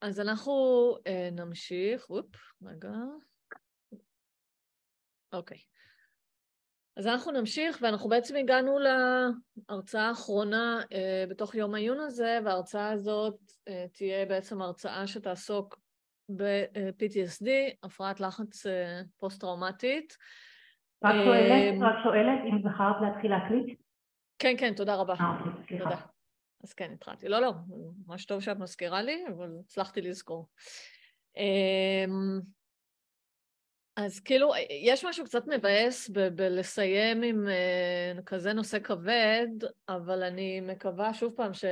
אז אנחנו uh, נמשיך, אופ, רגע. אוקיי. אז אנחנו נמשיך, ואנחנו בעצם הגענו להרצאה האחרונה uh, בתוך יום העיון הזה, וההרצאה הזאת uh, תהיה בעצם הרצאה שתעסוק ב-PTSD, הפרעת לחץ uh, פוסט-טראומטית. רק שואלת, רק שואלת אם זכרת להתחיל להקליט? כן, כן, תודה רבה. אה, אוקיי, סליחה. תודה. אז כן, התחלתי. לא, לא, ממש טוב שאת מזכירה לי, אבל הצלחתי לזכור. אמ, אז כאילו, יש משהו קצת מבאס בלסיים עם אה, כזה נושא כבד, אבל אני מקווה שוב פעם ש...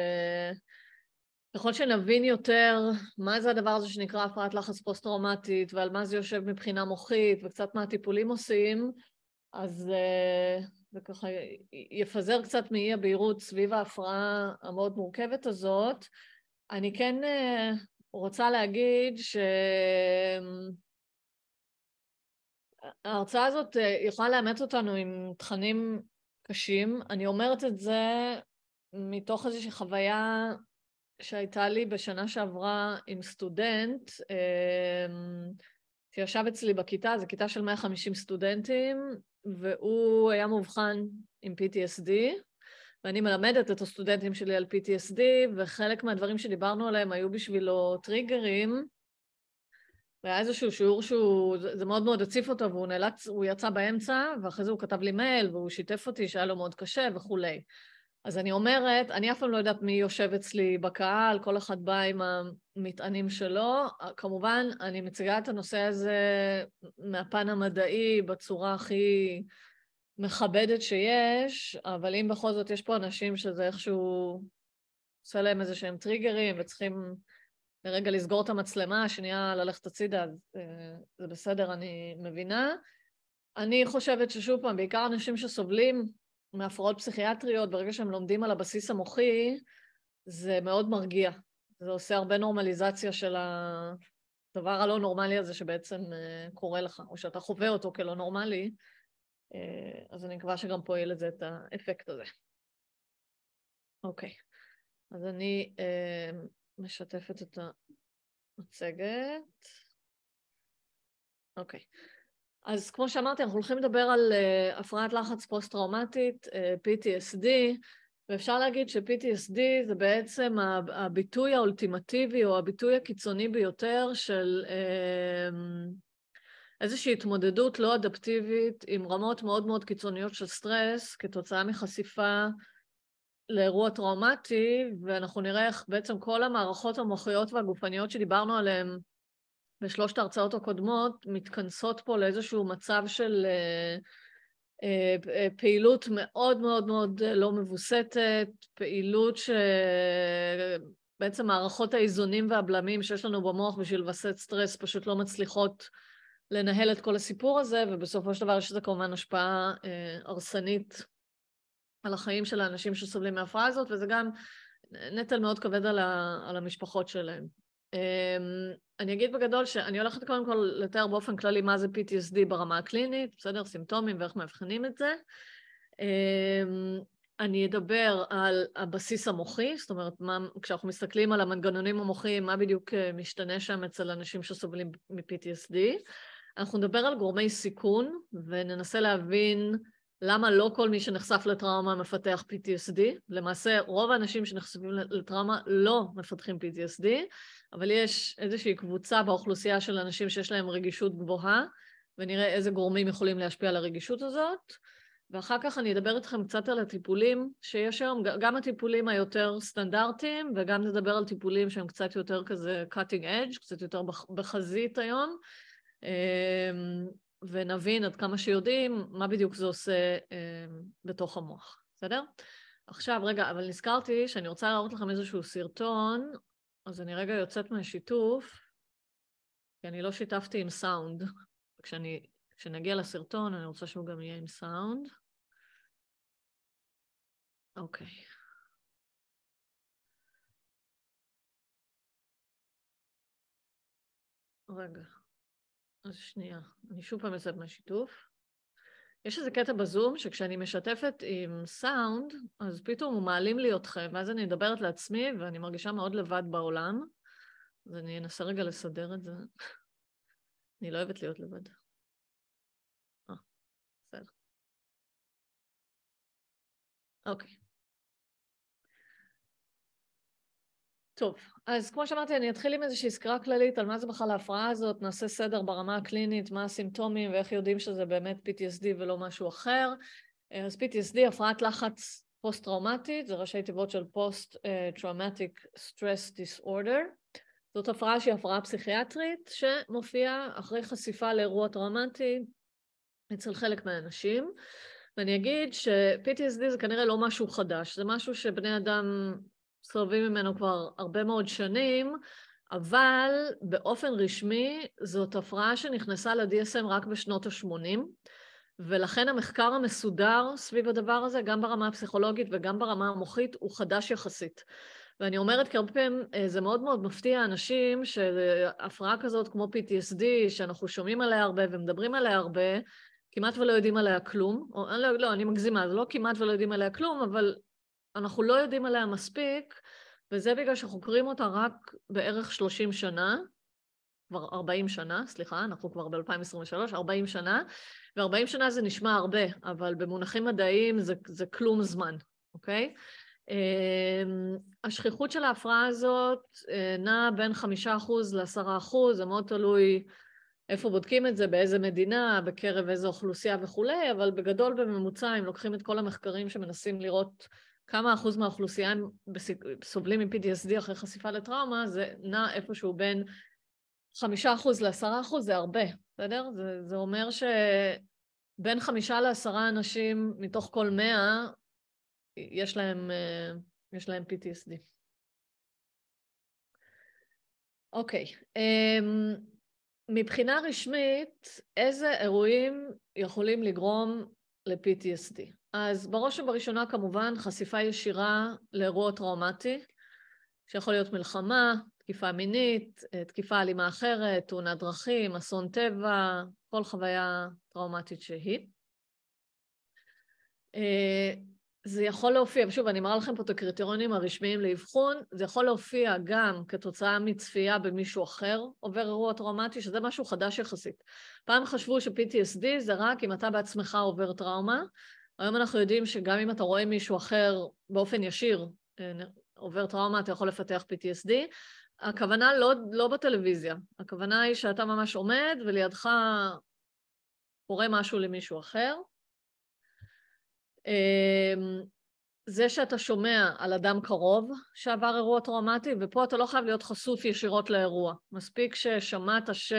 ככל שנבין יותר מה זה הדבר הזה שנקרא הפרעת לחץ פוסט-טראומטית ועל מה זה יושב מבחינה מוחית וקצת מה הטיפולים עושים, אז uh, וככה יפזר קצת מאי הבהירות סביב ההפרעה המאוד מורכבת הזאת. אני כן אה, רוצה להגיד שההרצאה הזאת אה, יכולה לאמץ אותנו עם תכנים קשים. אני אומרת את זה מתוך איזושהי חוויה שהייתה לי בשנה שעברה עם סטודנט, אה, שישב אצלי בכיתה, זו כיתה של 150 סטודנטים, והוא היה מאובחן עם PTSD, ואני מלמדת את הסטודנטים שלי על PTSD, וחלק מהדברים שדיברנו עליהם היו בשבילו טריגרים. והיה איזשהו שיעור שהוא, זה מאוד מאוד הציף אותו, והוא נאלץ, הוא יצא באמצע, ואחרי זה הוא כתב לי מייל, והוא שיתף אותי שהיה לו מאוד קשה וכולי. אז אני אומרת, אני אף פעם לא יודעת מי יושב אצלי בקהל, כל אחד בא עם המטענים שלו. כמובן, אני מציגה את הנושא הזה מהפן המדעי בצורה הכי מכבדת שיש, אבל אם בכל זאת יש פה אנשים שזה איכשהו עושה להם איזה שהם טריגרים וצריכים לרגע לסגור את המצלמה, שנייה ללכת הצידה, אז אה, זה בסדר, אני מבינה. אני חושבת ששוב פעם, בעיקר אנשים שסובלים מהפרעות פסיכיאטריות, ברגע שהם לומדים על הבסיס המוחי, זה מאוד מרגיע. זה עושה הרבה נורמליזציה של הדבר הלא נורמלי הזה שבעצם אה, קורה לך, או שאתה חווה אותו כלא נורמלי, אה, אז אני מקווה שגם פה יהיה לזה את האפקט הזה. אוקיי, אז אני אה, משתפת את המצגת. אוקיי. Okay. אז כמו שאמרתי, אנחנו הולכים לדבר על uh, הפרעת לחץ פוסט-טראומטית, uh, אה, PTSD, ואפשר להגיד ש-PTSD זה בעצם הביטוי האולטימטיבי או הביטוי הקיצוני ביותר של uh, איזושהי התמודדות לא אדפטיבית עם רמות מאוד מאוד קיצוניות של סטרס כתוצאה מחשיפה לאירוע טראומטי, ואנחנו נראה איך בעצם כל המערכות המוחיות והגופניות שדיברנו עליהן בשלושת ההרצאות הקודמות מתכנסות פה לאיזשהו מצב של אה, אה, אה, פעילות מאוד מאוד מאוד לא מבוסתת, פעילות שבעצם מערכות האיזונים והבלמים שיש לנו במוח בשביל לווסת סטרס פשוט לא מצליחות לנהל את כל הסיפור הזה, ובסופו של דבר יש לזה כמובן השפעה הרסנית על החיים של האנשים שסובלים מההפרעה הזאת, וזה גם נטל מאוד כבד על, ה, על המשפחות שלהם. אמ, אני אגיד בגדול שאני הולכת קודם כל לתאר באופן כללי מה זה PTSD ברמה הקלינית, בסדר? סימפטומים ואיך מאבחנים את זה. אמ, אני אדבר על הבסיס המוחי, זאת אומרת, מה, כשאנחנו מסתכלים על המנגנונים המוחיים, מה בדיוק אה, משתנה שם אצל אנשים שסובלים מ-PTSD. אנחנו נדבר על גורמי סיכון וננסה להבין למה לא כל מי שנחשף לטראומה מפתח PTSD? למעשה רוב האנשים שנחשפים לטראומה לא מפתחים PTSD, אבל יש איזושהי קבוצה באוכלוסייה של אנשים שיש להם רגישות גבוהה, ונראה איזה גורמים יכולים להשפיע על הרגישות הזאת. ואחר כך אני אדבר איתכם קצת על הטיפולים שיש היום, גם הטיפולים היותר סטנדרטיים, וגם נדבר על טיפולים שהם קצת יותר כזה cutting edge, קצת יותר בחזית היום. אמ, ונבין עד כמה שיודעים מה בדיוק זה עושה אה, בתוך המוח, בסדר? עכשיו, רגע, אבל נזכרתי שאני רוצה להראות לכם איזשהו סרטון, אז אני רגע יוצאת מהשיתוף, כי אני לא שיתפתי עם סאונד. כשאני, כשנגיע לסרטון, אני רוצה שהוא גם יהיה עם סאונד. אוקיי. רגע. אז שנייה, אני שוב פעם אעשה מהשיתוף. יש איזה קטע בזום שכשאני משתפת עם סאונד, אז פתאום הוא מעלים לי אתכם, ואז אני מדברת לעצמי ואני מרגישה מאוד לבד בעולם. אז אני אנסה רגע לסדר את זה. אני לא אוהבת להיות לבד. אה, בסדר. אוקיי. טוב. אז כמו שאמרתי, אני אתחיל עם איזושהי סקירה כללית על מה זה בכלל ההפרעה הזאת, נעשה סדר ברמה הקלינית, מה הסימפטומים ואיך יודעים שזה באמת PTSD ולא משהו אחר. אה, אז PTSD, הפרעת לחץ פוסט-טראומטית, זה ראשי תיבות של Post-Traumatic Stress Disorder. זאת הפרעה שהיא הפרעה פסיכיאטרית שמופיעה אחרי חשיפה לאירוע טראומטי אצל חלק מהאנשים. ואני אגיד ש-PTSD זה כנראה לא משהו חדש, זה משהו שבני אדם סובבים ממנו כבר הרבה מאוד שנים, אבל באופן רשמי זאת הפרעה שנכנסה ל-DSM רק בשנות ה-80, ולכן המחקר המסודר סביב הדבר הזה, גם ברמה הפסיכולוגית וגם ברמה המוחית, הוא חדש יחסית. ואני אומרת כי הרבה פעמים אה, זה מאוד מאוד מפתיע אנשים שהפרעה כזאת כמו PTSD, שאנחנו שומעים עליה הרבה ומדברים עליה הרבה, כמעט ולא יודעים עליה כלום, או, לא, לא, אני מגזימה, זה לא כמעט ולא יודעים עליה כלום, אבל אנחנו לא יודעים עליה מספיק, וזה בגלל שחוקרים אותה רק בערך 30 שנה, כבר 40 שנה, סליחה, אנחנו כבר ב-2023, 40 שנה, ו-40 שנה זה נשמע הרבה, אבל במונחים מדעיים זה, זה כלום זמן, אוקיי? אמ, השכיחות של ההפרעה הזאת אה, נעה בין 5% ל-10%, זה מאוד תלוי איפה בודקים את זה, באיזה מדינה, בקרב איזו אוכלוסייה וכולי, אבל בגדול בממוצע, אם לוקחים את כל המחקרים שמנסים לראות כמה אחוז מהאוכלוסייה סובלים מ-PTSD אחרי חשיפה לטראומה, זה נע איפשהו בין חמישה אחוז לעשרה אחוז, זה הרבה, בסדר? זה, זה אומר שבין חמישה לעשרה אנשים מתוך כל מאה, יש להם, אה, יש להם PTSD. אוקיי, אמ, מבחינה רשמית, איזה אירועים יכולים לגרום ל-PTSD? אז בראש ובראשונה כמובן חשיפה ישירה לאירוע טראומטי, שיכול להיות מלחמה, תקיפה מינית, אה, תקיפה אלימה אחרת, תאונת דרכים, אסון טבע, כל חוויה טראומטית שהיא. אה, זה יכול להופיע, ושוב, אני מראה לכם פה את הקריטריונים הרשמיים לאבחון, זה יכול להופיע גם כתוצאה מצפייה במישהו אחר עובר אירוע טראומטי, שזה משהו חדש יחסית. פעם חשבו ש-PTSD זה רק אם אתה בעצמך עובר טראומה, היום אנחנו יודעים שגם אם אתה רואה מישהו אחר באופן ישיר אה, עובר טראומה, אתה יכול לפתח PTSD. הכוונה לא, לא בטלוויזיה, הכוונה היא שאתה ממש עומד ולידך קורה משהו למישהו אחר. אמ, זה שאתה שומע על אדם קרוב שעבר אירוע טראומטי, ופה אתה לא חייב להיות חשוף ישירות לאירוע. מספיק ששמעת ש...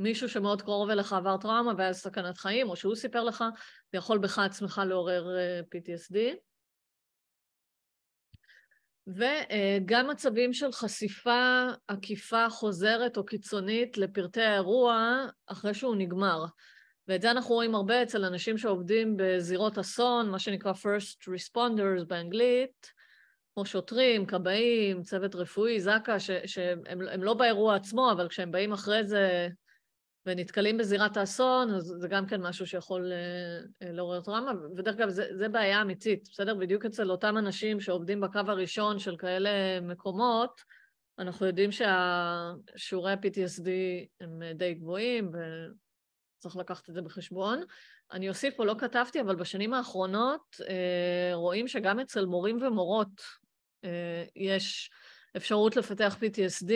מישהו שמאוד קרוב אליך עבר טראומה והיה סכנת חיים, או שהוא סיפר לך, זה יכול בך עצמך לעורר אה, PTSD. וגם מצבים של חשיפה עקיפה חוזרת או קיצונית לפרטי האירוע אחרי שהוא נגמר. ואת זה אנחנו רואים הרבה אצל אנשים שעובדים בזירות אסון, מה שנקרא first responders באנגלית, כמו שוטרים, כבאים, צוות רפואי, זק"א, שהם לא באירוע עצמו, אבל כשהם באים אחרי זה ונתקלים בזירת האסון, אז זה גם כן משהו שיכול אה, אה, לעורר טראומה. ודרך אגב, זה, זה בעיה אמיתית, בסדר? בדיוק אצל אותם אנשים שעובדים בקו הראשון של כאלה מקומות, אנחנו יודעים שהשיעורי ה-PTSD הם אה, די גבוהים, וצריך לקחת את זה בחשבון. אני אוסיף פה, לא כתבתי, אבל בשנים האחרונות רואים שגם אצל מורים ומורות יש אפשרות לפתח PTSD,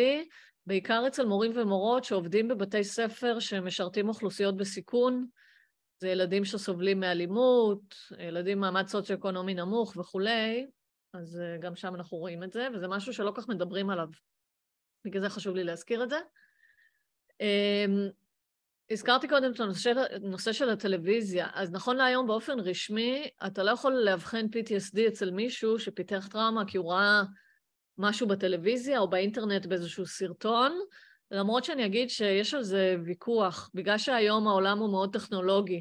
בעיקר אצל מורים ומורות שעובדים בבתי ספר שמשרתים אוכלוסיות בסיכון, זה ילדים שסובלים מאלימות, ילדים מעמד סוציו-אקונומי נמוך וכולי, אז אה, גם שם אנחנו רואים את זה, וזה משהו שלא כך מדברים עליו. בגלל זה חשוב לי להזכיר את זה. אמ, הזכרתי קודם את הנושא של הטלוויזיה. אז נכון להיום באופן רשמי, אתה לא יכול לאבחן PTSD אצל מישהו שפיתח טראומה כי הוא ראה משהו בטלוויזיה או באינטרנט באיזשהו סרטון, למרות שאני אגיד שיש על זה ויכוח, בגלל שהיום העולם הוא מאוד טכנולוגי,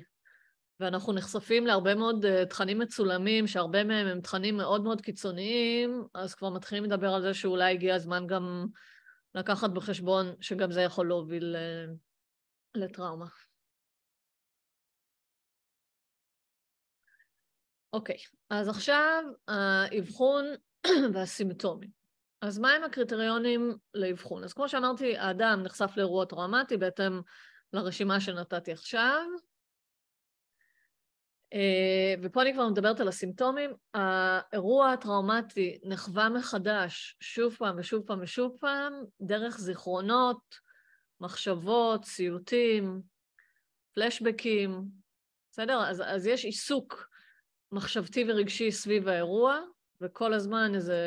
ואנחנו נחשפים להרבה מאוד אה, תכנים מצולמים, שהרבה מהם הם תכנים מאוד מאוד קיצוניים, אז כבר מתחילים לדבר על זה שאולי הגיע הזמן גם לקחת בחשבון שגם זה יכול להוביל אה, לטראומה. אוקיי, okay, אז עכשיו אה, האבחון והסימפטומים. אז מהם הקריטריונים לאבחון? אז כמו שאמרתי, האדם נחשף לאירוע טראומטי בהתאם לרשימה שנתתי עכשיו, אה, ופה אני כבר מדברת על הסימפטומים. האירוע הטראומטי נחווה מחדש שוב פעם ושוב פעם ושוב פעם, דרך זיכרונות, מחשבות, סיוטים, פלשבקים, בסדר? אז, אז יש עיסוק מחשבתי ורגשי סביב האירוע, וכל הזמן איזה...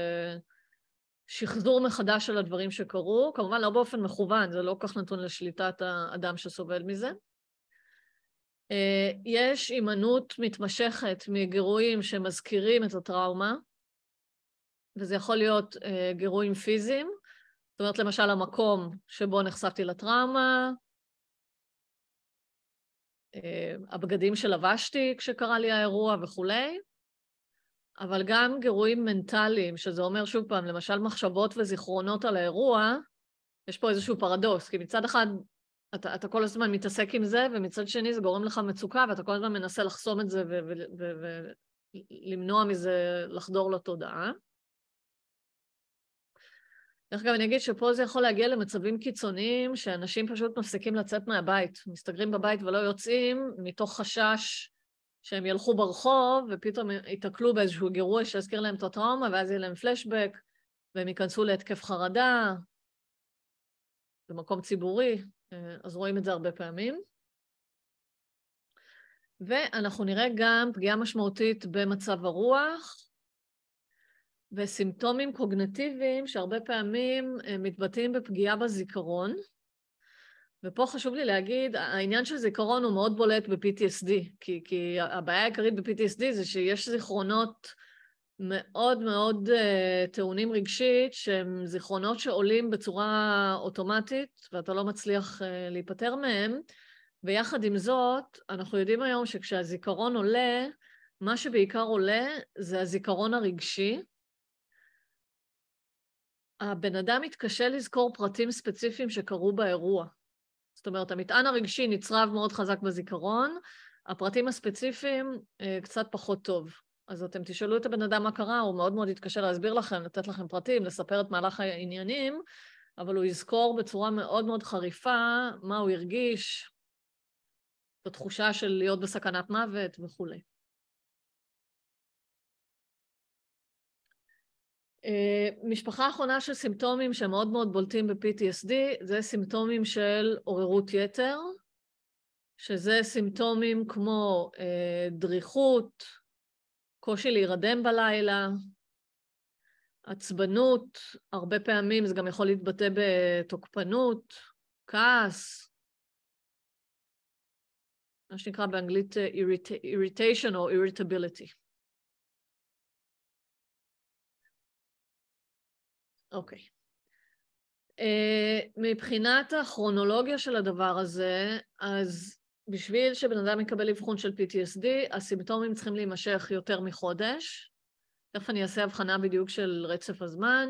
שחזור מחדש של הדברים שקרו, כמובן לא באופן מכוון, זה לא כל כך נתון לשליטת האדם שסובל מזה. אה, יש הימנעות מתמשכת מגירויים שמזכירים את הטראומה, וזה יכול להיות אה, גירויים פיזיים, זאת אומרת למשל המקום שבו נחשפתי לטראומה, אה, הבגדים שלבשתי כשקרה לי האירוע וכולי, אבל גם גירויים מנטליים, שזה אומר שוב פעם, למשל מחשבות וזיכרונות על האירוע, יש פה איזשהו פרדוס, כי מצד אחד אתה, אתה כל הזמן מתעסק עם זה, ומצד שני זה גורם לך מצוקה, ואתה כל הזמן מנסה לחסום את זה ולמנוע מזה לחדור לתודעה. דרך אגב, אני אגיד שפה זה יכול להגיע למצבים קיצוניים, שאנשים פשוט מפסיקים לצאת מהבית, מסתגרים בבית ולא יוצאים, מתוך חשש שהם ילכו ברחוב ופתאום ייתקלו באיזשהו גירוי שיזכיר להם את הטראומה ואז יהיה להם פלשבק והם ייכנסו להתקף חרדה במקום ציבורי, אה, אז רואים את זה הרבה פעמים. ואנחנו נראה גם פגיעה משמעותית במצב הרוח וסימפטומים קוגנטיביים שהרבה פעמים אה, מתבטאים בפגיעה בזיכרון. ופה חשוב לי להגיד, העניין של זיכרון הוא מאוד בולט ב-PTSD, כי, כי הבעיה העיקרית ב-PTSD זה שיש זיכרונות מאוד מאוד uh, טעונים רגשית, שהם זיכרונות שעולים בצורה אוטומטית, ואתה לא מצליח uh, להיפטר מהם. ויחד עם זאת, אנחנו יודעים היום שכשהזיכרון עולה, מה שבעיקר עולה זה הזיכרון הרגשי, הבן אדם מתקשה לזכור פרטים ספציפיים שקרו באירוע. זאת אומרת, המטען הרגשי נצרב מאוד חזק בזיכרון, הפרטים הספציפיים אה, קצת פחות טוב. אז אתם תשאלו את הבן אדם מה קרה, הוא מאוד מאוד יתקשה להסביר לכם, לתת לכם פרטים, לספר את מהלך העניינים, אבל הוא יזכור בצורה מאוד מאוד חריפה מה הוא הרגיש, את התחושה של להיות בסכנת מוות וכולי. אה, משפחה אחרונה של סימפטומים שהם מאוד מאוד בולטים ב-PTSD, זה סימפטומים של עוררות יתר, שזה סימפטומים כמו אה, דריכות, קושי להירדם בלילה, עצבנות, הרבה פעמים זה גם יכול להתבטא בתוקפנות, כעס, מה שנקרא באנגלית אה, irritation או irritability. אוקיי. Uh, מבחינת הכרונולוגיה של הדבר הזה, אז בשביל שבן אדם יקבל אבחון של PTSD, הסימפטומים צריכים להימשך יותר מחודש. תכף אני אעשה הבחנה בדיוק של רצף הזמן.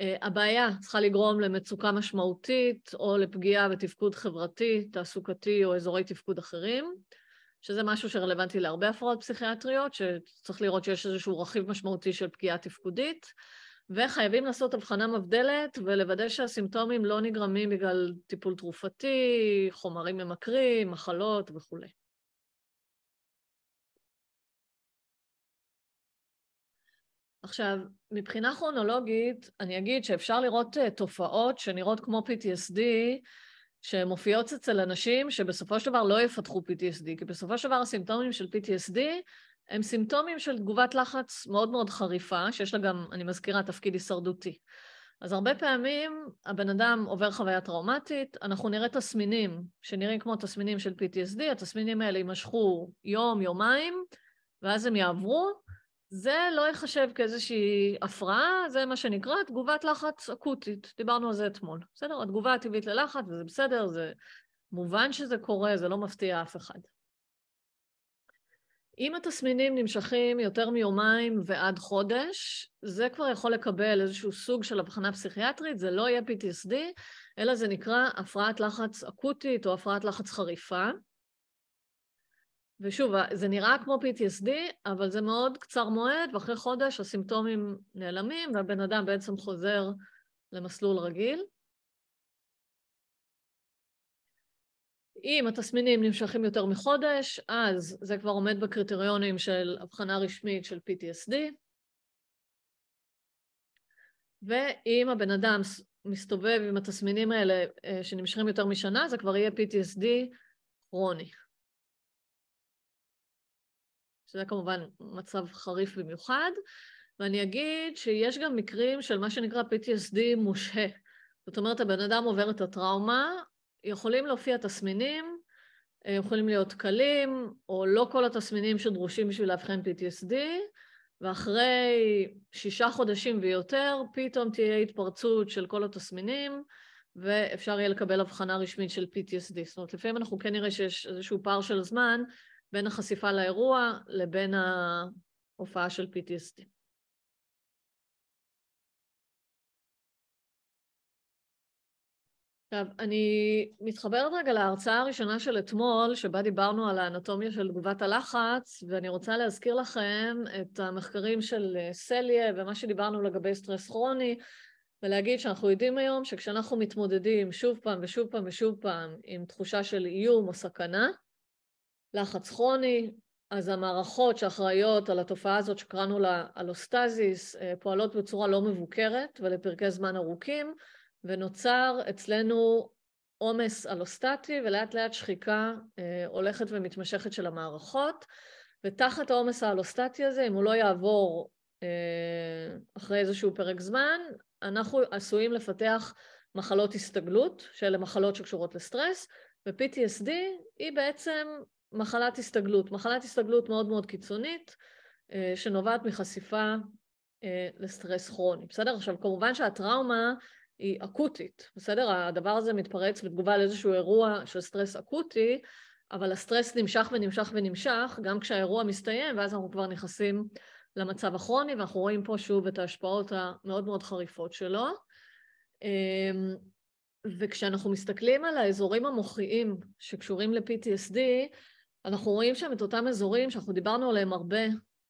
Uh, הבעיה צריכה לגרום למצוקה משמעותית או לפגיעה בתפקוד חברתי, תעסוקתי או אזורי תפקוד אחרים, שזה משהו שרלוונטי להרבה הפרעות פסיכיאטריות, שצריך לראות שיש איזשהו רכיב משמעותי של פגיעה תפקודית. וחייבים לעשות הבחנה מבדלת ולוודא שהסימפטומים לא נגרמים בגלל טיפול תרופתי, חומרים ממכרים, מחלות וכולי. עכשיו, מבחינה כרונולוגית, אני אגיד שאפשר לראות אה, תופעות שנראות כמו PTSD, שמופיעות אצל אנשים שבסופו של דבר לא יפתחו PTSD, כי בסופו של דבר הסימפטומים של PTSD הם סימפטומים של תגובת לחץ מאוד מאוד חריפה, שיש לה גם, אני מזכירה, תפקיד הישרדותי. אז הרבה פעמים הבן אדם עובר חוויה טראומטית, אנחנו נראה תסמינים שנראים כמו תסמינים של PTSD, התסמינים האלה יימשכו יום, יומיים, ואז הם יעברו. זה לא ייחשב כאיזושהי הפרעה, זה מה שנקרא תגובת לחץ אקוטית, דיברנו על זה אתמול. בסדר? התגובה הטבעית ללחץ, וזה בסדר, זה מובן שזה קורה, זה לא מפתיע אף אחד. אם התסמינים נמשכים יותר מיומיים ועד חודש, זה כבר יכול לקבל איזשהו סוג של הבחנה פסיכיאטרית, זה לא יהיה PTSD, אלא זה נקרא הפרעת לחץ אקוטית או הפרעת לחץ חריפה. ושוב, זה נראה כמו PTSD, אבל זה מאוד קצר מועד, ואחרי חודש הסימפטומים נעלמים, והבן אדם בעצם חוזר למסלול רגיל. אם התסמינים נמשכים יותר מחודש, אז זה כבר עומד בקריטריונים של הבחנה רשמית של PTSD, ואם הבן אדם מסתובב עם התסמינים האלה אה, שנמשכים יותר משנה, זה כבר יהיה PTSD כרוני. שזה כמובן מצב חריף במיוחד, ואני אגיד שיש גם מקרים של מה שנקרא PTSD מושהה. זאת אומרת, הבן אדם עובר את הטראומה, יכולים להופיע תסמינים, אה, יכולים להיות קלים, או לא כל התסמינים שדרושים בשביל לאבחן PTSD, ואחרי שישה חודשים ויותר, פתאום תהיה התפרצות של כל התסמינים, ואפשר יהיה לקבל אבחנה רשמית של PTSD. זאת אומרת, לפעמים אנחנו כן נראה שיש איזשהו פער של זמן בין החשיפה לאירוע לבין ההופעה של PTSD. עכשיו, אני מתחברת רגע להרצאה הראשונה של אתמול, שבה דיברנו על האנטומיה של תגובת הלחץ, ואני רוצה להזכיר לכם את המחקרים של אה, סליה ומה שדיברנו לגבי סטרס כרוני, ולהגיד שאנחנו יודעים היום שכשאנחנו מתמודדים שוב פעם ושוב פעם ושוב פעם עם תחושה של איום או סכנה, לחץ כרוני, אז המערכות שאחראיות על התופעה הזאת שקראנו לה אלוסטזיס אה, פועלות בצורה לא מבוקרת ולפרקי זמן ארוכים, ונוצר אצלנו עומס אלוסטטי ולאט לאט שחיקה אה, הולכת ומתמשכת של המערכות, ותחת העומס האלוסטטי הזה, אם הוא לא יעבור אה, אחרי איזשהו פרק זמן, אנחנו עשויים לפתח מחלות הסתגלות, שאלה מחלות שקשורות לסטרס, ו-PTSD היא בעצם מחלת הסתגלות, מחלת הסתגלות מאוד מאוד קיצונית, אה, שנובעת מחשיפה אה, לסטרס כרוני, בסדר? עכשיו, כמובן שהטראומה היא אקוטית, בסדר? הדבר הזה מתפרץ בתגובה לאיזשהו אירוע של סטרס אקוטי, אבל הסטרס נמשך ונמשך ונמשך גם כשהאירוע מסתיים, ואז אנחנו כבר נכנסים למצב הכרוני, ואנחנו רואים פה שוב את ההשפעות המאוד מאוד חריפות שלו. אמ, וכשאנחנו מסתכלים על האזורים המוחיים שקשורים ל-PTSD, אנחנו רואים שם את אותם אזורים שאנחנו דיברנו עליהם הרבה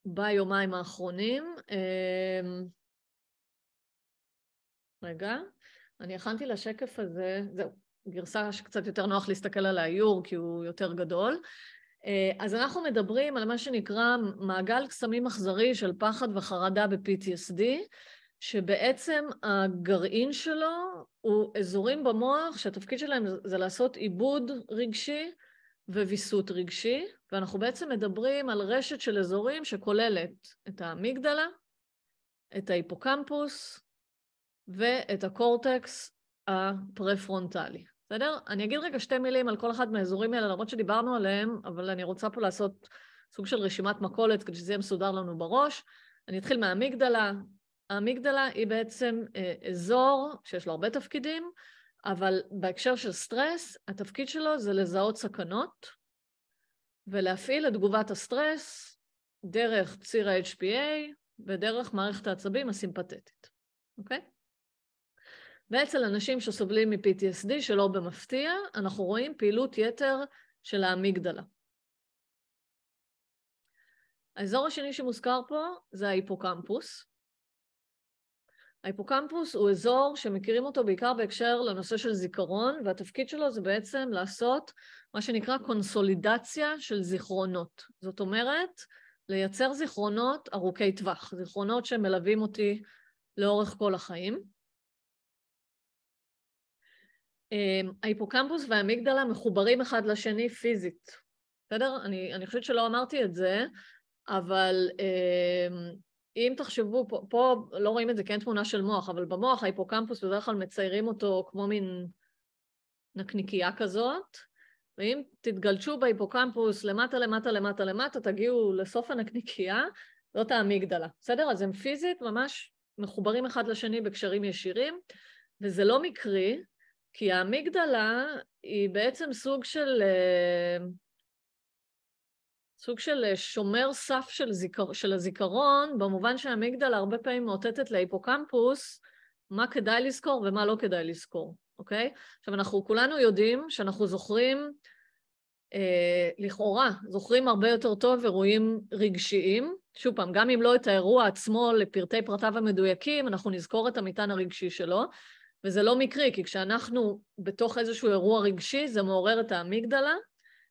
ביומיים האחרונים. אמ, רגע. אני הכנתי לשקף הזה, זהו, גרסה שקצת יותר נוח להסתכל על האיור כי הוא יותר גדול. אה, אז אנחנו מדברים על מה שנקרא מעגל קסמים אכזרי של פחד וחרדה ב-PTSD, שבעצם הגרעין שלו הוא אזורים במוח שהתפקיד שלהם זה לעשות עיבוד רגשי וויסות רגשי, ואנחנו בעצם מדברים על רשת של אזורים שכוללת את האמיגדלה, את ההיפוקמפוס, ואת הקורטקס הפרפרונטלי. בסדר? אני אגיד רגע שתי מילים על כל אחד מהאזורים האלה, למרות שדיברנו עליהם, אבל אני רוצה פה לעשות סוג של רשימת מכולת כדי שזה יהיה מסודר לנו בראש. אני אתחיל מהאמיגדלה. האמיגדלה היא בעצם אה, אזור שיש לו הרבה תפקידים, אבל בהקשר של סטרס, התפקיד שלו זה לזהות סכנות ולהפעיל את תגובת הסטרס דרך ציר ה-HPA ודרך מערכת העצבים הסימפתטית, אוקיי? ואצל אנשים שסובלים מ-PTSD, שלא במפתיע, אנחנו רואים פעילות יתר של האמיגדלה. האזור השני שמוזכר פה זה ההיפוקמפוס. ההיפוקמפוס הוא אזור שמכירים אותו בעיקר בהקשר לנושא של זיכרון, והתפקיד שלו זה בעצם לעשות מה שנקרא קונסולידציה של זיכרונות. זאת אומרת, לייצר זיכרונות ארוכי טווח, זיכרונות שמלווים אותי לאורך כל החיים. אמ, ההיפוקמפוס והאמיגדלה מחוברים אחד לשני פיזית, בסדר? אני, אני חושבת שלא אמרתי את זה, אבל אמ, אם תחשבו, פה, פה לא רואים את זה כי תמונה של מוח, אבל במוח ההיפוקמפוס בדרך כלל מציירים אותו כמו מין נקניקייה כזאת, ואם תתגלשו בהיפוקמפוס למטה, למטה, למטה, למטה, תגיעו לסוף הנקניקייה, זאת האמיגדלה, בסדר? אז הם פיזית ממש מחוברים אחד לשני בקשרים ישירים, וזה לא מקרי, כי האמיגדלה היא בעצם סוג של... אה, סוג של אה, שומר סף של, זיכר, של הזיכרון, במובן שהאמיגדלה הרבה פעמים מאותתת להיפוקמפוס מה כדאי לזכור ומה לא כדאי לזכור, אוקיי? עכשיו, אנחנו כולנו יודעים שאנחנו זוכרים, אה, לכאורה, זוכרים הרבה יותר טוב אירועים רגשיים. שוב פעם, גם אם לא את האירוע עצמו לפרטי פרטיו המדויקים, אנחנו נזכור את המטען הרגשי שלו. וזה לא מקרי, כי כשאנחנו בתוך איזשהו אירוע רגשי, זה מעורר את האמיגדלה,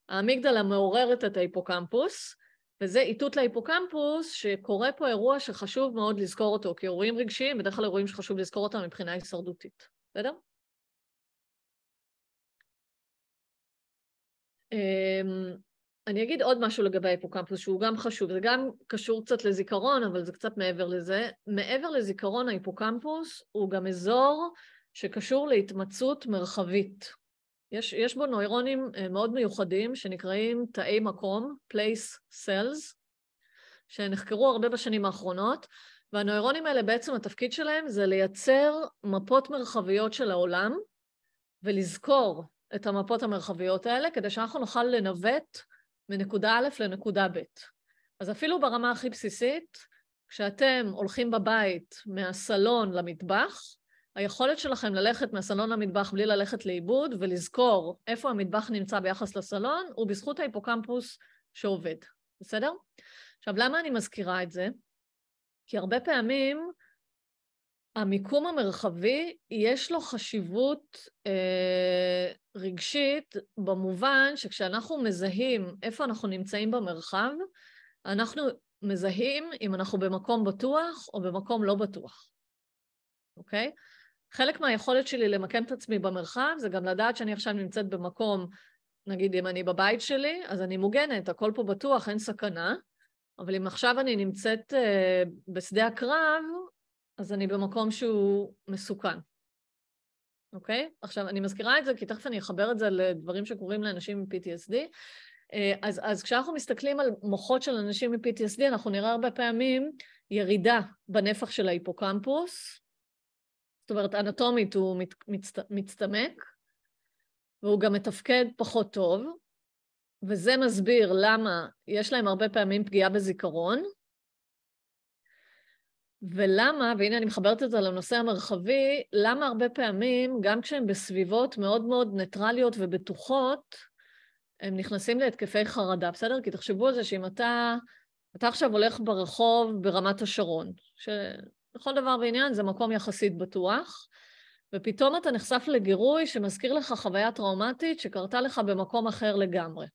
האמיגדלה מעוררת את ההיפוקמפוס, וזה איתות להיפוקמפוס, שקורה פה אירוע שחשוב מאוד לזכור אותו, כי אירועים רגשיים, בדרך כלל אירועים שחשוב לזכור אותם מבחינה הישרדותית, בסדר? אמ, אני אגיד עוד משהו לגבי ההיפוקמפוס שהוא גם חשוב, זה גם קשור קצת לזיכרון, אבל זה קצת מעבר לזה. מעבר לזיכרון ההיפוקמפוס הוא גם אזור שקשור להתמצאות מרחבית. יש, יש בו נוירונים אה, מאוד מיוחדים שנקראים תאי מקום, place cells, שנחקרו הרבה בשנים האחרונות, והנוירונים האלה בעצם התפקיד שלהם זה לייצר מפות מרחביות של העולם ולזכור את המפות המרחביות האלה כדי שאנחנו נוכל לנווט מנקודה א' לנקודה ב'. אז אפילו ברמה הכי בסיסית, כשאתם הולכים בבית מהסלון למטבח, היכולת שלכם ללכת מהסלון למטבח בלי ללכת לאיבוד ולזכור איפה המטבח נמצא ביחס לסלון, הוא בזכות ההיפוקמפוס שעובד, בסדר? עכשיו, למה אני מזכירה את זה? כי הרבה פעמים המיקום המרחבי, יש לו חשיבות אה, רגשית במובן שכשאנחנו מזהים איפה אנחנו נמצאים במרחב, אנחנו מזהים אם אנחנו במקום בטוח או במקום לא בטוח, אוקיי? Okay? חלק מהיכולת שלי למקם את עצמי במרחב זה גם לדעת שאני עכשיו נמצאת במקום, נגיד אם אני בבית שלי, אז אני מוגנת, הכל פה בטוח, אין סכנה, אבל אם עכשיו אני נמצאת אה, בשדה הקרב, אז אני במקום שהוא מסוכן. אוקיי? עכשיו, אני מזכירה את זה כי תכף אני אחבר את זה לדברים שקורים לאנשים עם PTSD. אה, אז, אז כשאנחנו מסתכלים על מוחות של אנשים עם PTSD, אנחנו נראה הרבה פעמים ירידה בנפח של ההיפוקמפוס, זאת אומרת, אנטומית הוא מת, מצ, מצטמק, והוא גם מתפקד פחות טוב, וזה מסביר למה יש להם הרבה פעמים פגיעה בזיכרון, ולמה, והנה אני מחברת את זה לנושא המרחבי, למה הרבה פעמים, גם כשהם בסביבות מאוד מאוד ניטרליות ובטוחות, הם נכנסים להתקפי חרדה, בסדר? כי תחשבו על זה שאם אתה, אתה עכשיו הולך ברחוב ברמת השרון, ש... לכל דבר בעניין זה מקום יחסית בטוח, ופתאום אתה נחשף לגירוי שמזכיר לך חוויה טראומטית שקרתה לך במקום אחר לגמרי.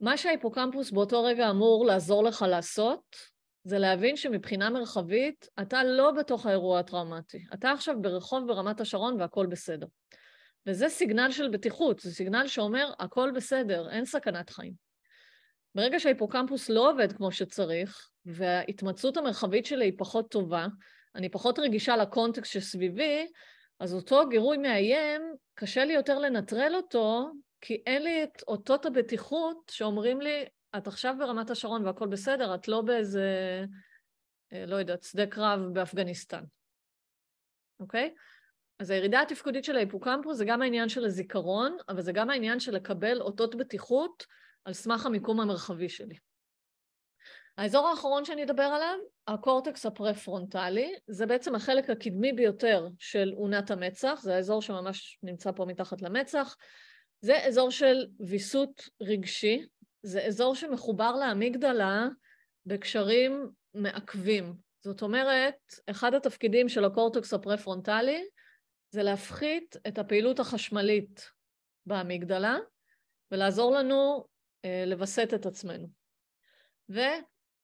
מה שההיפוקמפוס באותו רגע אמור לעזור לך לעשות, זה להבין שמבחינה מרחבית אתה לא בתוך האירוע הטראומטי. אתה עכשיו ברחוב ברמת השרון והכול בסדר. וזה סיגנל של בטיחות, זה סיגנל שאומר, הכל בסדר, אין סכנת חיים. ברגע שההיפוקמפוס לא עובד כמו שצריך, וההתמצאות המרחבית שלי היא פחות טובה, אני פחות רגישה לקונטקסט שסביבי, אז אותו גירוי מאיים, קשה לי יותר לנטרל אותו, כי אין לי את אותות הבטיחות שאומרים לי, את עכשיו ברמת השרון והכל בסדר, את לא באיזה, אה, לא יודעת, שדה קרב באפגניסטן, אוקיי? אז הירידה התפקודית של ההיפוקמפוס זה גם העניין של הזיכרון, אבל זה גם העניין של לקבל אותות בטיחות על סמך המיקום המרחבי שלי. האזור האחרון שאני אדבר עליו, הקורטקס הפרפרונטלי, זה בעצם החלק הקדמי ביותר של אונת המצח, זה האזור שממש נמצא פה מתחת למצח. זה אזור של ויסות רגשי, זה אזור שמחובר לאמיגדלה בקשרים מעכבים. זאת אומרת, אחד התפקידים של הקורטקס הפרפרונטלי זה להפחית את הפעילות החשמלית באמיגדלה ולעזור לנו אה, לווסת את עצמנו.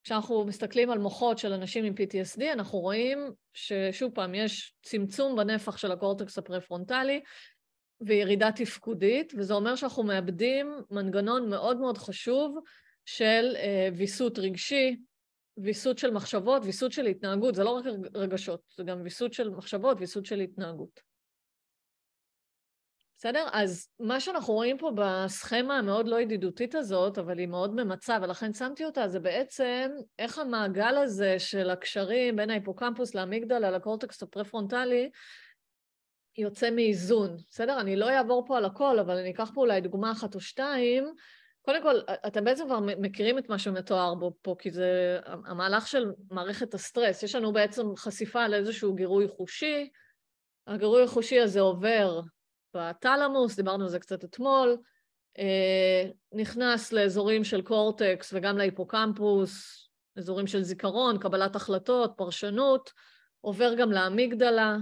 כשאנחנו מסתכלים על מוחות של אנשים עם PTSD, אנחנו רואים ששוב פעם, יש צמצום בנפח של הקורטקס הפרפרונטלי וירידה תפקודית, וזה אומר שאנחנו מאבדים מנגנון מאוד מאוד חשוב של אה, ויסות רגשי, ויסות של מחשבות, ויסות של התנהגות, זה לא רק רגשות, זה גם ויסות של מחשבות, ויסות של התנהגות. בסדר? אז מה שאנחנו רואים פה בסכמה המאוד לא ידידותית הזאת, אבל היא מאוד ממצה, ולכן שמתי אותה, זה בעצם איך המעגל הזה של הקשרים בין ההיפוקמפוס לאמיגדלה לקורטקס הפרפרונטלי, יוצא מאיזון, בסדר? אני לא אעבור פה על הכל, אבל אני אקח פה אולי דוגמה אחת או שתיים. קודם כל, אתם בעצם כבר מכירים את מה שמתואר בו פה, כי זה המהלך של מערכת הסטרס. יש לנו בעצם חשיפה לאיזשהו גירוי חושי. הגירוי החושי הזה עובר בתלמוס, דיברנו על זה קצת אתמול, אה, נכנס לאזורים של קורטקס וגם להיפוקמפוס, אזורים של זיכרון, קבלת החלטות, פרשנות, עובר גם לאמיגדלה,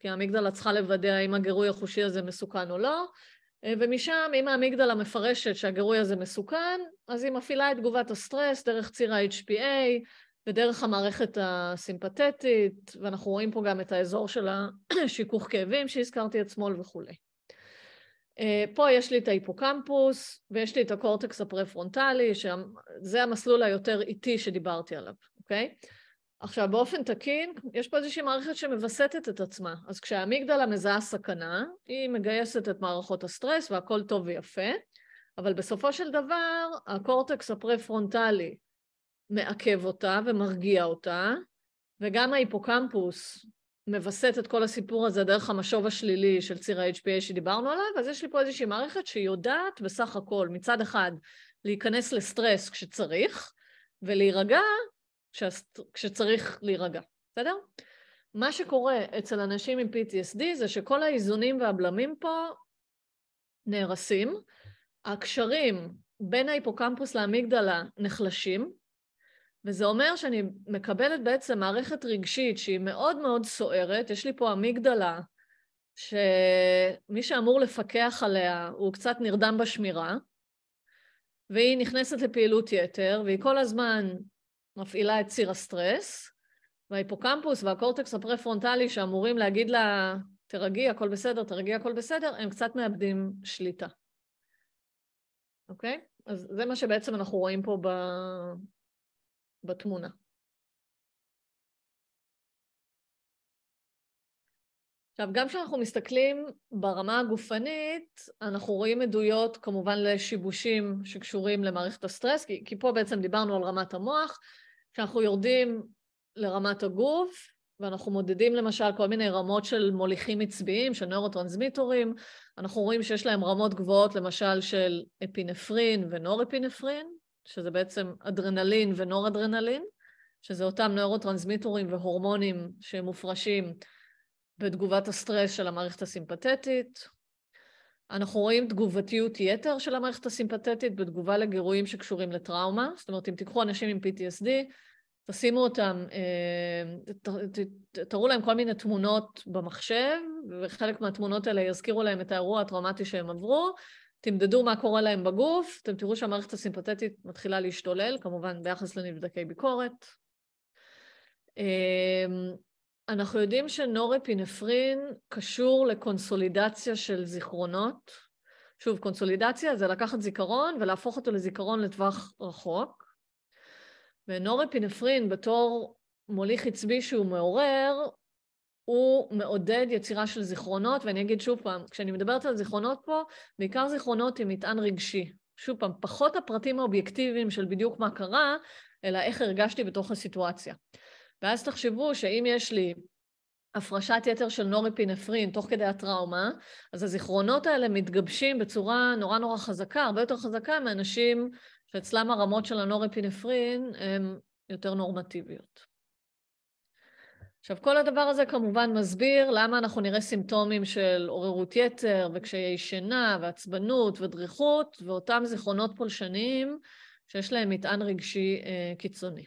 כי האמיגדלה צריכה לוודא האם הגירוי החושי הזה מסוכן או לא, אה, ומשם, אם האמיגדלה מפרשת שהגירוי הזה מסוכן, אז היא מפעילה את תגובת הסטרס דרך ציר ה-HPA, ודרך המערכת הסימפתטית, ואנחנו רואים פה גם את האזור של השיכוך כאבים שהזכרתי את שמאל וכולי. אה, פה יש לי את ההיפוקמפוס ויש לי את הקורטקס הפרפרונטלי, שזה המסלול היותר איטי שדיברתי עליו, אוקיי? עכשיו, באופן תקין, יש פה איזושהי מערכת שמווסתת את עצמה. אז כשהאמיגדלה מזהה סכנה, היא מגייסת את מערכות הסטרס והכל טוב ויפה, אבל בסופו של דבר, הקורטקס הפרפרונטלי מעכב אותה ומרגיע אותה, וגם ההיפוקמפוס מווסת את כל הסיפור הזה דרך המשוב השלילי של ציר ה-HPA שדיברנו עליו, אז יש לי פה איזושהי מערכת שיודעת בסך הכל, מצד אחד, להיכנס לסטרס כשצריך, ולהירגע כשצריך להירגע, בסדר? מה שקורה אצל אנשים עם PTSD זה שכל האיזונים והבלמים פה נהרסים, הקשרים בין ההיפוקמפוס לאמיגדלה נחלשים, וזה אומר שאני מקבלת בעצם מערכת רגשית שהיא מאוד מאוד סוערת, יש לי פה אמיגדלה, שמי שאמור לפקח עליה הוא קצת נרדם בשמירה, והיא נכנסת לפעילות יתר, והיא כל הזמן מפעילה את ציר הסטרס, וההיפוקמפוס והקורטקס הפרפרונטלי שאמורים להגיד לה, תרגי, הכל בסדר, תרגי, הכל בסדר, הם קצת מאבדים שליטה. אוקיי? Okay? אז זה מה שבעצם אנחנו רואים פה ב... בתמונה. עכשיו, גם כשאנחנו מסתכלים ברמה הגופנית, אנחנו רואים עדויות כמובן לשיבושים שקשורים למערכת הסטרס, כי, כי פה בעצם דיברנו על רמת המוח, כשאנחנו יורדים לרמת הגוף, ואנחנו מודדים למשל כל מיני רמות של מוליכים עצביים, של נוירוטרנסמיטורים, אנחנו רואים שיש להם רמות גבוהות למשל של אפינפרין ונורפינפרין, שזה בעצם אדרנלין ונורדרנלין, שזה אותם נוירוטרנסמיטורים והורמונים שמופרשים בתגובת הסטרס של המערכת הסימפתטית. אנחנו רואים תגובתיות יתר של המערכת הסימפתטית בתגובה לגירויים שקשורים לטראומה. זאת אומרת, אם תיקחו אנשים עם PTSD, תשימו אותם, אה, תראו להם כל מיני תמונות במחשב, וחלק מהתמונות האלה יזכירו להם את האירוע הטראומטי שהם עברו, תמדדו מה קורה להם בגוף, אתם תראו שהמערכת הסימפתטית מתחילה להשתולל, כמובן ביחס לנבדקי ביקורת. אמ, אנחנו יודעים שנורפינפרין קשור לקונסולידציה של זיכרונות. שוב, קונסולידציה זה לקחת זיכרון ולהפוך אותו לזיכרון לטווח רחוק. ונורפינפרין בתור מוליך עצבי שהוא מעורר, הוא מעודד יצירה של זיכרונות, ואני אגיד שוב פעם, כשאני מדברת על זיכרונות פה, בעיקר זיכרונות עם מטען רגשי. שוב פעם, פחות הפרטים האובייקטיביים של בדיוק מה קרה, אלא איך הרגשתי בתוך הסיטואציה. ואז תחשבו שאם יש לי הפרשת יתר של נוריפינפרין תוך כדי הטראומה, אז הזיכרונות האלה מתגבשים בצורה נורא נורא חזקה, הרבה יותר חזקה מאנשים שאצלם הרמות של הנוריפינפרין הן יותר נורמטיביות. עכשיו, כל הדבר הזה כמובן מסביר למה אנחנו נראה סימפטומים של עוררות יתר וקשיי שינה ועצבנות ודריכות, ואותם זיכרונות פולשניים שיש להם מטען רגשי אה, קיצוני.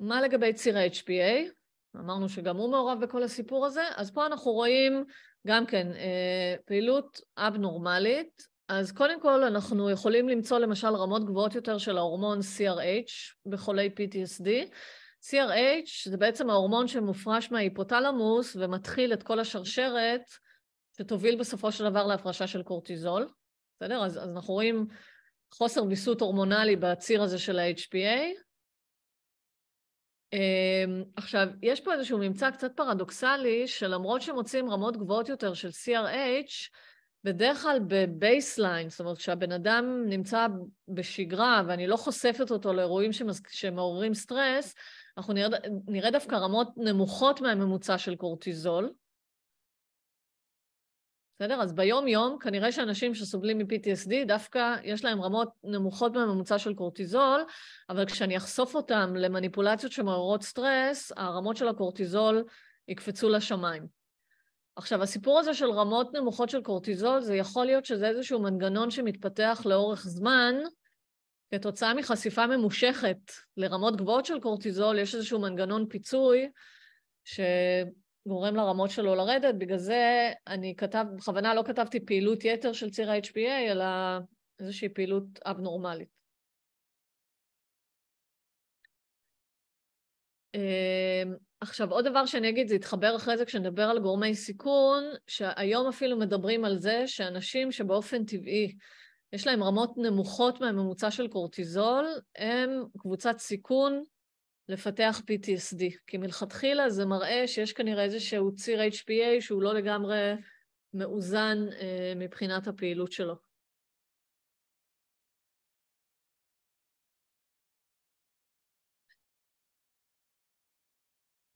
מה לגבי ציר ה-HPA? אמרנו שגם הוא מעורב בכל הסיפור הזה, אז פה אנחנו רואים גם כן אה, פעילות אבנורמלית, אז קודם כל, אנחנו יכולים למצוא למשל רמות גבוהות יותר של ההורמון CRH בחולי PTSD, CRH זה בעצם ההורמון שמופרש מההיפותלמוס ומתחיל את כל השרשרת שתוביל בסופו של דבר להפרשה של קורטיזול, בסדר? אז, אז אנחנו רואים חוסר ויסות הורמונלי בציר הזה של ה-HPA. אמ, עכשיו, יש פה איזשהו ממצא קצת פרדוקסלי, שלמרות שמוצאים רמות גבוהות יותר של CRH, בדרך כלל בבייסליין, זאת אומרת, כשהבן אדם נמצא בשגרה ואני לא חושפת אותו לאירועים שמעוררים סטרס, אנחנו נראה, נראה דווקא רמות נמוכות מהממוצע של קורטיזול. בסדר? אז ביום-יום כנראה שאנשים שסובלים מ-PTSD דווקא יש להם רמות נמוכות מהממוצע של קורטיזול, אבל כשאני אחשוף אותם למניפולציות שמעוררות סטרס, הרמות של הקורטיזול יקפצו לשמיים. עכשיו, הסיפור הזה של רמות נמוכות של קורטיזול, זה יכול להיות שזה איזשהו מנגנון שמתפתח לאורך זמן, כתוצאה מחשיפה ממושכת לרמות גבוהות של קורטיזול, יש איזשהו מנגנון פיצוי שגורם לרמות שלו לרדת. בגלל זה אני כתב, בכוונה לא כתבתי פעילות יתר של ציר ה-HPA, אלא איזושהי פעילות אבנורמלית. אמ, עכשיו, עוד דבר שאני אגיד, זה יתחבר אחרי זה כשנדבר על גורמי סיכון, שהיום אפילו מדברים על זה שאנשים שבאופן טבעי יש להם רמות נמוכות מהממוצע של קורטיזול, הם קבוצת סיכון לפתח PTSD, כי מלכתחילה זה מראה שיש כנראה איזשהו ציר HPA שהוא לא לגמרי מאוזן אה, מבחינת הפעילות שלו.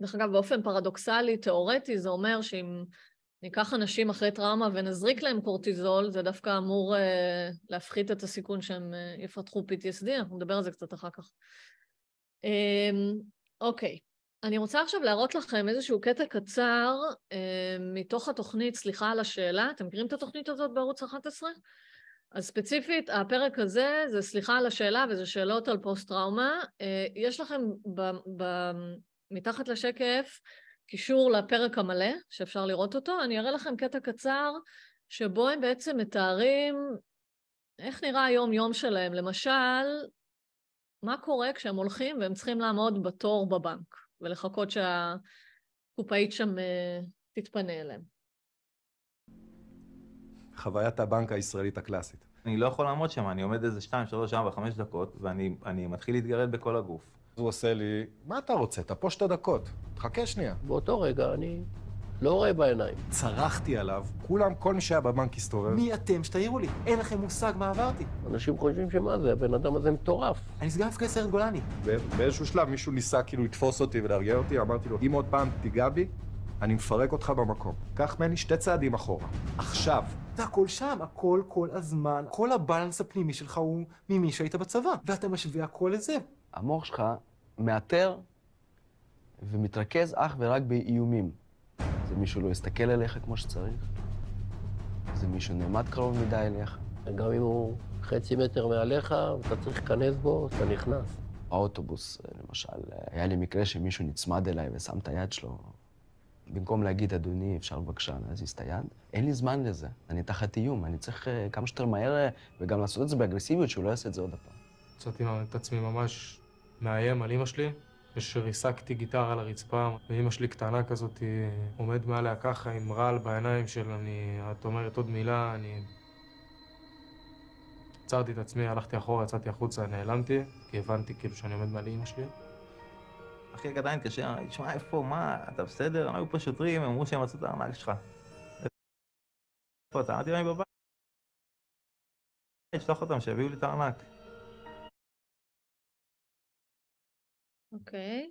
דרך אגב, באופן פרדוקסלי, תיאורטי, זה אומר שאם ניקח אנשים אחרי טראומה ונזריק להם קורטיזול, זה דווקא אמור אה, להפחית את הסיכון שהם אה, יפתחו PTSD, אנחנו נדבר על זה קצת אחר כך. אה, אוקיי, אני רוצה עכשיו להראות לכם איזשהו קטע קצר אה, מתוך התוכנית, סליחה על השאלה, אתם מכירים את התוכנית הזאת בערוץ 11? אז ספציפית, הפרק הזה זה סליחה על השאלה וזה שאלות על פוסט-טראומה. אה, יש לכם ב, ב, מתחת לשקף קישור לפרק המלא, שאפשר לראות אותו. אני אראה לכם קטע קצר שבו הם בעצם מתארים איך נראה היום-יום שלהם. למשל, מה קורה כשהם הולכים והם צריכים לעמוד בתור בבנק ולחכות שהקופאית שם אה, תתפנה אליהם. חוויית הבנק הישראלית הקלאסית. אני לא יכול לעמוד שם, אני עומד איזה 2, 3, 4, 5 דקות, ואני מתחיל להתגרד בכל הגוף. אז הוא עושה לי, מה אתה רוצה? אתה פה שתי דקות, תחכה שנייה. באותו רגע אני לא רואה בעיניים. צרחתי עליו, כולם, כל מי שהיה בבנק הסתובב. מי אתם שתעירו לי? אין לכם מושג מה עברתי. אנשים חושבים שמה זה, הבן אדם הזה מטורף. אני סגן מפקד סיירת גולני. באיזשהו שלב מישהו ניסה כאילו לתפוס אותי ולהרגיע אותי, אמרתי לו, אם עוד פעם תיגע בי, אני מפרק אותך במקום. קח ממני שתי צעדים אחורה. עכשיו. אתה הכל שם, הכל כל הזמן. כל הבלנס הפנימי שלך הוא ממי שהיית בצבא, ואתה משווה הכל לזה. המוח שלך מאתר ומתרכז אך ורק באיומים. זה מישהו לא הסתכל עליך כמו שצריך, זה מישהו נעמד קרוב מדי אליך. גם אם הוא חצי מטר מעליך, אתה צריך להיכנס בו, אתה נכנס. באוטובוס, למשל, היה לי מקרה שמישהו נצמד אליי ושם את היד שלו. במקום להגיד, אדוני, אפשר בבקשה להזיז את היד? אין לי זמן לזה, אני תחת איום, אני צריך אה, כמה שיותר מהר אה, וגם לעשות את זה באגרסיביות, שהוא לא יעשה את זה עוד פעם. מצאתי את עצמי ממש מאיים על אמא שלי, ושריסקתי גיטרה על הרצפה, ואימא שלי קטנה כזאת, עומד מעליה ככה עם רעל בעיניים של אני, את אומרת עוד מילה, אני... עצרתי את עצמי, הלכתי אחורה, יצאתי החוצה, נעלמתי, כי הבנתי כאילו שאני עומד מעל אמא שלי. אחי עדיין קשה, התקשר, שמע, איפה, מה, אתה בסדר? היו פה שוטרים, הם אמרו שהם מצאו את הארנק שלך. איפה אתה? אמרתי להם בבית, אשלח אותם, שיביאו לי את הארנק. אוקיי.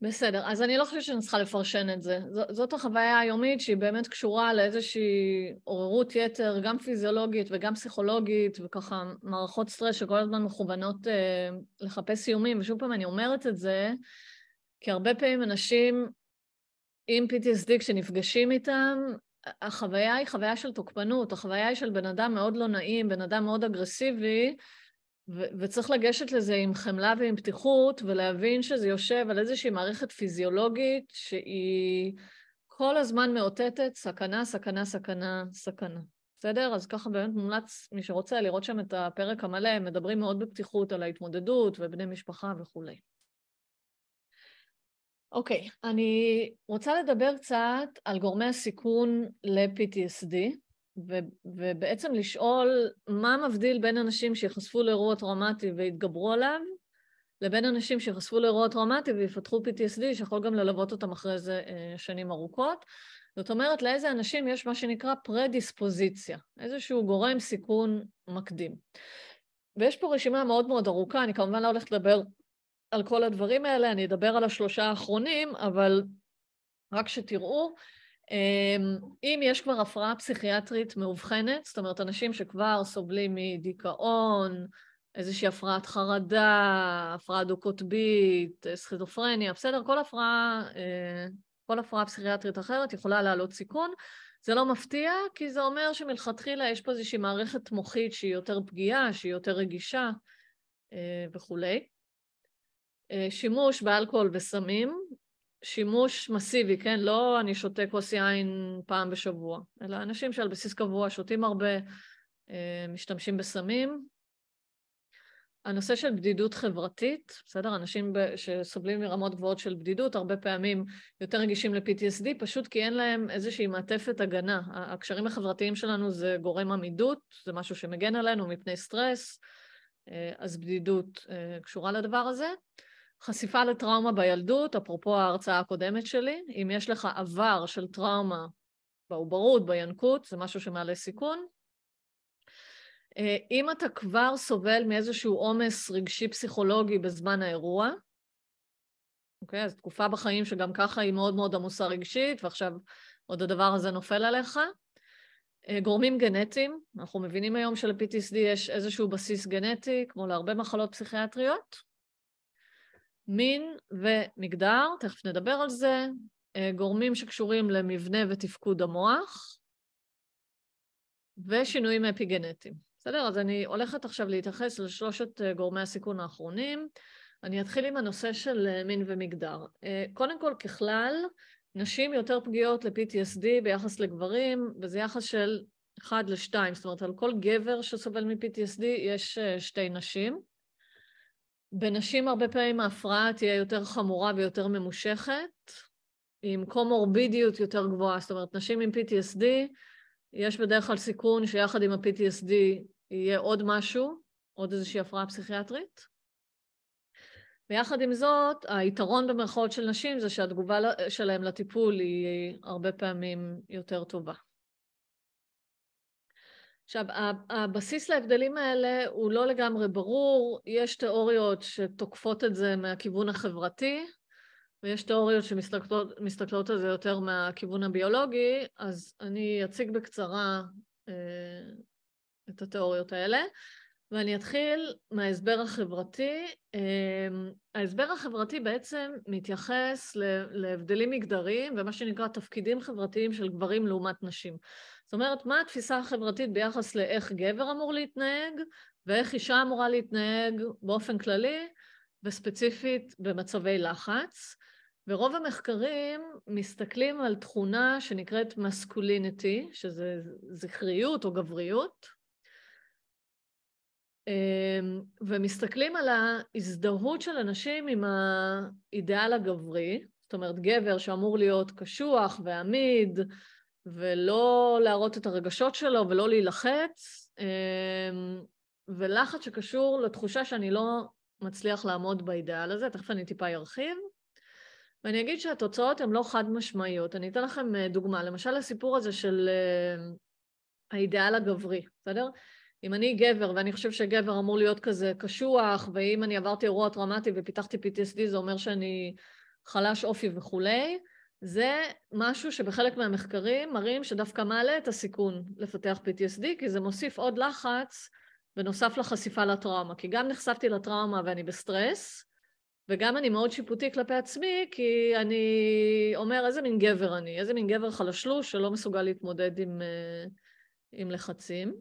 בסדר, אז אני לא חושבת שאני צריכה לפרשן את זה. ז, זאת החוויה היומית שהיא באמת קשורה לאיזושהי עוררות יתר, גם פיזיולוגית וגם פסיכולוגית, וככה מערכות סטרס שכל הזמן מכוונות אה, לחפש איומים. ושוב פעם, אני אומרת את זה, כי הרבה פעמים אנשים עם PTSD, כשנפגשים איתם, החוויה היא חוויה של תוקפנות, החוויה היא של בן אדם מאוד לא נעים, בן אדם מאוד אגרסיבי, ו- וצריך לגשת לזה עם חמלה ועם פתיחות, ולהבין שזה יושב על איזושהי מערכת פיזיולוגית שהיא כל הזמן מאותתת סכנה, סכנה, סכנה, סכנה. בסדר? אז ככה באמת מומלץ, מי שרוצה לראות שם את הפרק המלא, מדברים מאוד בפתיחות על ההתמודדות ובני משפחה וכולי. אוקיי, okay, אני רוצה לדבר קצת על גורמי הסיכון ל-PTSD, ו- ובעצם לשאול מה מבדיל בין אנשים שיחשפו לאירוע טראומטי ויתגברו עליו, לבין אנשים שיחשפו לאירוע טראומטי ויפתחו PTSD, שיכול גם ללוות אותם אחרי זה אה, שנים ארוכות. זאת אומרת, לאיזה אנשים יש מה שנקרא פרדיספוזיציה, איזשהו גורם סיכון מקדים. ויש פה רשימה מאוד מאוד ארוכה, אני כמובן לא הולכת לדבר על כל הדברים האלה, אני אדבר על השלושה האחרונים, אבל רק שתראו, אמ, אם יש כבר הפרעה פסיכיאטרית מאובחנת, זאת אומרת, אנשים שכבר סובלים מדיכאון, איזושהי הפרעת חרדה, הפרעה דו-קוטבית, אה, סכיזופרניה, בסדר? כל הפרעה, אה, כל הפרעה פסיכיאטרית אחרת יכולה להעלות סיכון. זה לא מפתיע, כי זה אומר שמלכתחילה יש פה איזושהי מערכת מוחית שהיא יותר פגיעה, שהיא יותר רגישה אה, וכולי. אה, שימוש באלכוהול וסמים, שימוש מסיבי, כן? לא אני שותה כוס יין פעם בשבוע, אלא אנשים שעל בסיס קבוע שותים הרבה, אה, משתמשים בסמים. הנושא של בדידות חברתית, בסדר? אנשים שסובלים מרמות גבוהות של בדידות, הרבה פעמים יותר רגישים ל-PTSD, פשוט כי אין להם איזושהי מעטפת הגנה. הקשרים החברתיים שלנו זה גורם עמידות, זה משהו שמגן עלינו מפני סטרס, אה, אז בדידות קשורה לדבר הזה. חשיפה לטראומה בילדות, אפרופו ההרצאה הקודמת שלי, אם יש לך עבר של טראומה בעוברות, בינקות, זה משהו שמעלה סיכון. אה, אם אתה כבר סובל מאיזשהו עומס רגשי פסיכולוגי בזמן האירוע, אוקיי? אז תקופה בחיים שגם ככה היא מאוד מאוד עמוסה רגשית, ועכשיו עוד הדבר הזה נופל עליך. אה, גורמים גנטיים, אנחנו מבינים היום של-PTSD יש איזשהו בסיס גנטי, כמו להרבה מחלות פסיכיאטריות. מין ומגדר, תכף נדבר על זה, אה, גורמים שקשורים למבנה ותפקוד המוח, ושינויים אפיגנטיים. בסדר? אז אני הולכת עכשיו להתייחס לשלושת אה, גורמי הסיכון האחרונים. אני אתחיל עם הנושא של אה, מין ומגדר. קודם כל, ככלל, נשים יותר פגיעות ל-PTSD ביחס לגברים, וזה יחס של 1 ל-2, זאת אומרת, על כל גבר שסובל מ-PTSD יש שתי נשים. בנשים הרבה פעמים ההפרעה תהיה יותר חמורה ויותר ממושכת, עם קומורבידיות יותר גבוהה. זאת אומרת, נשים עם PTSD, יש בדרך כלל סיכון שיחד עם ה-PTSD יהיה עוד משהו, עוד איזושהי הפרעה פסיכיאטרית. ויחד עם זאת, היתרון במרכאות של נשים זה שהתגובה שלהם לטיפול היא הרבה פעמים יותר טובה. עכשיו, הבסיס להבדלים האלה הוא לא לגמרי ברור, יש תיאוריות שתוקפות את זה מהכיוון החברתי, ויש תיאוריות שמסתכלות על זה יותר מהכיוון הביולוגי, אז אני אציג בקצרה אה, את התיאוריות האלה, ואני אתחיל מההסבר החברתי. אה, ההסבר החברתי בעצם מתייחס להבדלים מגדריים ומה שנקרא תפקידים חברתיים של גברים לעומת נשים. זאת אומרת, מה התפיסה החברתית ביחס לאיך גבר אמור להתנהג ואיך אישה אמורה להתנהג באופן כללי וספציפית במצבי לחץ. ורוב המחקרים מסתכלים על תכונה שנקראת מסקוליניטי, שזה זכריות או גבריות, אמ, ומסתכלים על ההזדהות של אנשים עם האידאל הגברי, זאת אומרת גבר שאמור להיות קשוח ועמיד ולא להראות את הרגשות שלו ולא להילחץ, אמ, ולחץ שקשור לתחושה שאני לא מצליח לעמוד באידאל הזה, תכף אני טיפה ארחיב. ואני אגיד שהתוצאות הן לא חד משמעיות. אני אתן לכם אה, דוגמה, למשל הסיפור הזה של אה, האידאל הגברי, בסדר? אם אני גבר ואני חושב שגבר אמור להיות כזה קשוח, ואם אני עברתי אירוע טראומטי ופיתחתי PTSD זה אומר שאני חלש אופי וכולי, זה משהו שבחלק מהמחקרים מראים שדווקא מעלה את הסיכון לפתח PTSD, כי זה מוסיף עוד לחץ בנוסף לחשיפה לטראומה. כי גם נחשפתי לטראומה ואני בסטרס, וגם אני מאוד שיפוטי כלפי עצמי, כי אני אומר איזה מין גבר אני, איזה מין גבר חלשלוש שלא מסוגל להתמודד עם, אה, עם לחצים.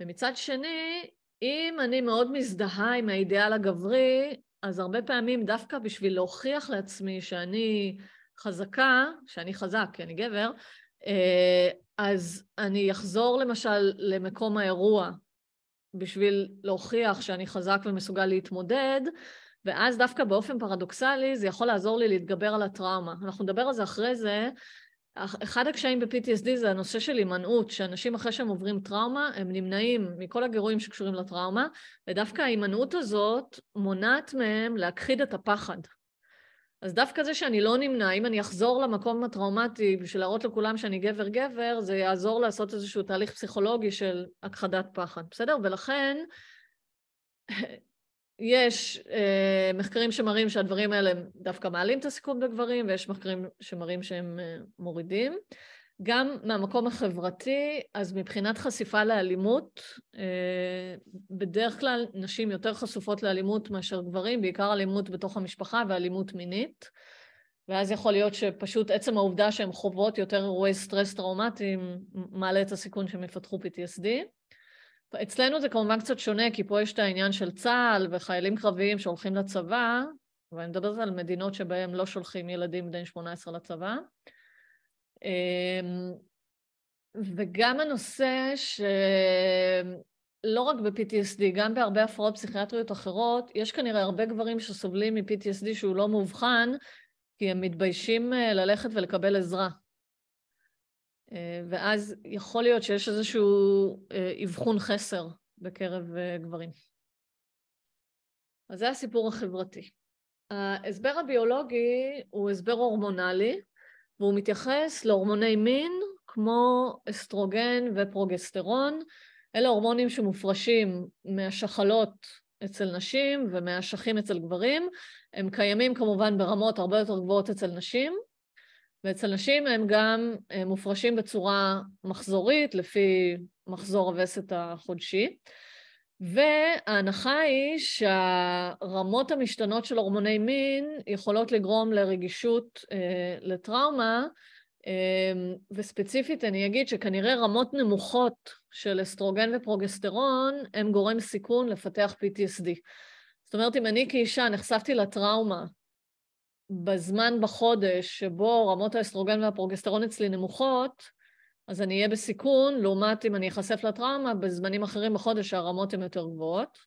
ומצד שני, אם אני מאוד מזדהה עם האידאל הגברי, אז הרבה פעמים דווקא בשביל להוכיח לעצמי שאני חזקה, שאני חזק, כי אני גבר, אה, אז אני אחזור למשל למקום האירוע בשביל להוכיח שאני חזק ומסוגל להתמודד, ואז דווקא באופן פרדוקסלי זה יכול לעזור לי להתגבר על הטראומה. אנחנו נדבר על זה אחרי זה, אחד הקשיים ב-PTSD זה הנושא של הימנעות, שאנשים אחרי שהם עוברים טראומה, הם נמנעים מכל הגירויים שקשורים לטראומה, ודווקא ההימנעות הזאת מונעת מהם להכחיד את הפחד. אז דווקא זה שאני לא נמנע, אם אני אחזור למקום הטראומטי בשביל להראות לכולם שאני גבר-גבר, זה יעזור לעשות איזשהו תהליך פסיכולוגי של הכחדת פחד, בסדר? ולכן יש אה, מחקרים שמראים שהדברים האלה הם דווקא מעלים את הסיכון בגברים, ויש מחקרים שמראים שהם אה, מורידים. גם מהמקום החברתי, אז מבחינת חשיפה לאלימות, אה, בדרך כלל נשים יותר חשופות לאלימות מאשר גברים, בעיקר אלימות בתוך המשפחה ואלימות מינית. ואז יכול להיות שפשוט עצם העובדה שהן חוות יותר אירועי סטרס טראומטיים מעלה את הסיכון שהן יפתחו PTSD. אצלנו זה כמובן קצת שונה, כי פה יש את העניין של צה"ל וחיילים קרביים שהולכים לצבא, ואני מדברת על מדינות שבהן לא שולחים ילדים בני 18 לצבא. אמ, וגם הנושא שלא רק ב-PTSD, גם בהרבה הפרעות פסיכיאטריות אחרות, יש כנראה הרבה גברים שסובלים מ-PTSD שהוא לא מאובחן, כי הם מתביישים אה, ללכת ולקבל עזרה. אה, ואז יכול להיות שיש איזשהו אה, אבחון חסר בקרב אה, גברים. אז זה הסיפור החברתי. ההסבר הביולוגי הוא הסבר הורמונלי, והוא מתייחס להורמוני מין כמו אסטרוגן ופרוגסטרון. אלה הורמונים שמופרשים מהשחלות אצל נשים ומהאשכים אצל גברים. הם קיימים כמובן ברמות הרבה יותר גבוהות אצל נשים, ואצל נשים הם גם אה, מופרשים בצורה מחזורית, לפי מחזור הווסת החודשי. וההנחה היא שהרמות המשתנות של הורמוני מין יכולות לגרום לרגישות אה, לטראומה, אה, וספציפית אני אגיד שכנראה רמות נמוכות של אסטרוגן ופרוגסטרון הם גורם סיכון לפתח PTSD. זאת אומרת, אם אני כאישה נחשפתי לטראומה בזמן בחודש שבו רמות האסטרוגן והפרוגסטרון אצלי נמוכות, אז אני אהיה בסיכון, לעומת אם אני אחשף לטראומה, בזמנים אחרים בחודש שהרמות הן יותר גבוהות.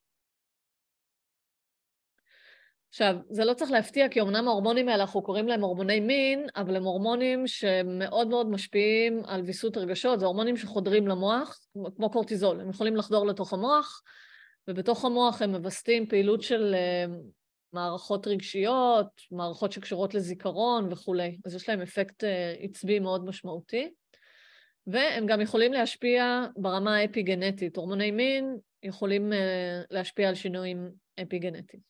עכשיו, זה לא צריך להפתיע, כי אמנם ההורמונים האלה, אנחנו קוראים להם הורמוני מין, אבל הם הורמונים שמאוד מאוד משפיעים על ויסות רגשות, זה הורמונים שחודרים למוח, כמו קורטיזול, הם יכולים לחדור לתוך המוח, ובתוך המוח הם מווסתים פעילות של אה, מערכות רגשיות, מערכות שקשורות לזיכרון וכולי. אז יש להם אפקט אה, עצבי מאוד משמעותי. והם גם יכולים להשפיע ברמה האפיגנטית. הורמוני מין יכולים אה, להשפיע על שינויים אפיגנטיים.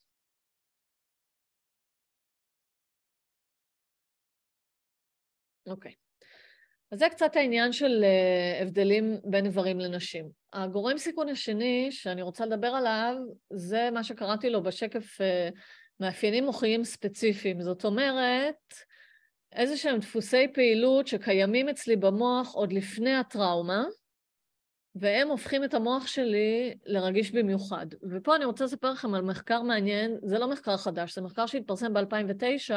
אוקיי. אז זה קצת העניין של אה, הבדלים בין איברים לנשים. הגורם סיכון השני שאני רוצה לדבר עליו, זה מה שקראתי לו בשקף אה, מאפיינים מוחיים ספציפיים. זאת אומרת, איזה שהם דפוסי פעילות שקיימים אצלי במוח עוד לפני הטראומה, והם הופכים את המוח שלי לרגיש במיוחד. ופה אני רוצה לספר לכם על מחקר מעניין, זה לא מחקר חדש, זה מחקר שהתפרסם ב-2009,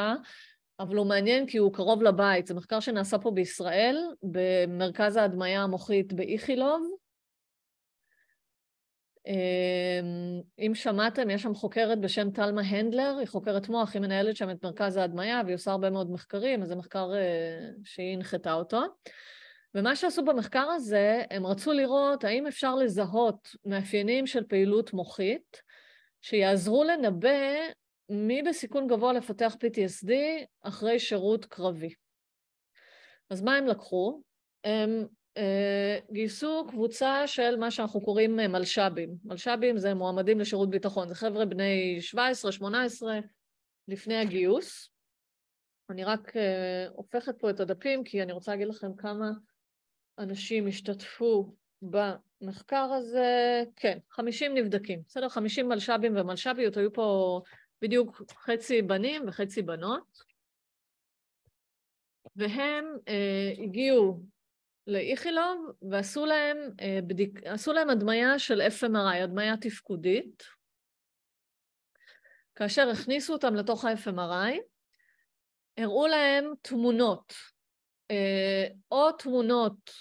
אבל הוא מעניין כי הוא קרוב לבית. זה מחקר שנעשה פה בישראל, במרכז ההדמיה המוחית באיכילוב. אמ, אם שמעתם, יש שם חוקרת בשם טלמה הנדלר, היא חוקרת מוח, היא מנהלת שם את מרכז ההדמיה והיא עושה הרבה מאוד מחקרים, אז זה מחקר אה, שהיא הנחתה אותו. ומה שעשו במחקר הזה, הם רצו לראות האם אפשר לזהות מאפיינים של פעילות מוחית שיעזרו לנבא מי בסיכון גבוה לפתח PTSD אחרי שירות קרבי. אז מה הם לקחו? הם אה, גייסו קבוצה של מה שאנחנו קוראים אה, מלש"בים. מלש"בים זה מועמדים לשירות ביטחון, זה חבר'ה בני 17-18 לפני הגיוס. אני רק אה, הופכת פה את הדפים כי אני רוצה להגיד לכם כמה אנשים השתתפו במחקר הזה, כן, 50 נבדקים, בסדר? 50 מלש"בים ומלש"ביות, היו פה בדיוק חצי בנים וחצי בנות, והם אה, הגיעו לאיכילוב ועשו להם, אה, בדיק, להם הדמיה של FMRI, הדמיה תפקודית, כאשר הכניסו אותם לתוך ה-FMRI, הראו להם תמונות, אה, או תמונות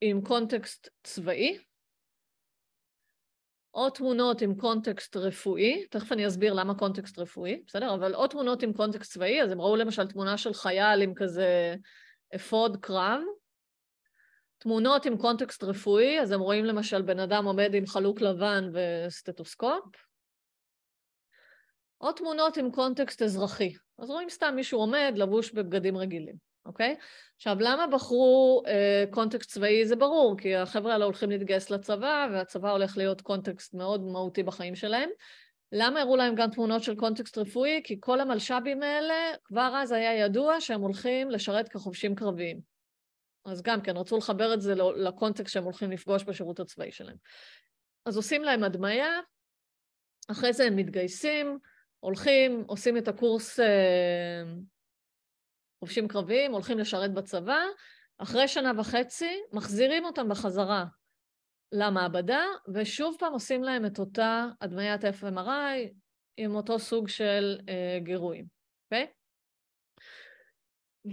עם קונטקסט צבאי, או תמונות עם קונטקסט רפואי, תכף אני אסביר למה קונטקסט רפואי, בסדר? אבל או תמונות עם קונטקסט צבאי, אז הם ראו למשל תמונה של חייל עם כזה אפוד קרב, תמונות עם קונטקסט רפואי, אז הם רואים למשל בן אדם עומד עם חלוק לבן וסטטוסקופ, או תמונות עם קונטקסט אזרחי, אז רואים סתם מישהו עומד לבוש בבגדים רגילים. אוקיי? עכשיו, למה בחרו אה, קונטקסט צבאי זה ברור, כי החבר'ה האלה הולכים להתגייס לצבא, והצבא הולך להיות קונטקסט מאוד מהותי בחיים שלהם. למה הראו להם גם תמונות של קונטקסט רפואי? כי כל המלש"בים האלה, כבר אז היה ידוע שהם הולכים לשרת כחובשים קרביים. אז גם כן, רצו לחבר את זה לקונטקסט שהם הולכים לפגוש בשירות הצבאי שלהם. אז עושים להם הדמיה, אחרי זה הם מתגייסים, הולכים, עושים את הקורס אה, חובשים קרביים, הולכים לשרת בצבא, אחרי שנה וחצי מחזירים אותם בחזרה למעבדה, ושוב פעם עושים להם את אותה הדמיית FMRI עם אותו סוג של אה, גירויים, אוקיי? Okay?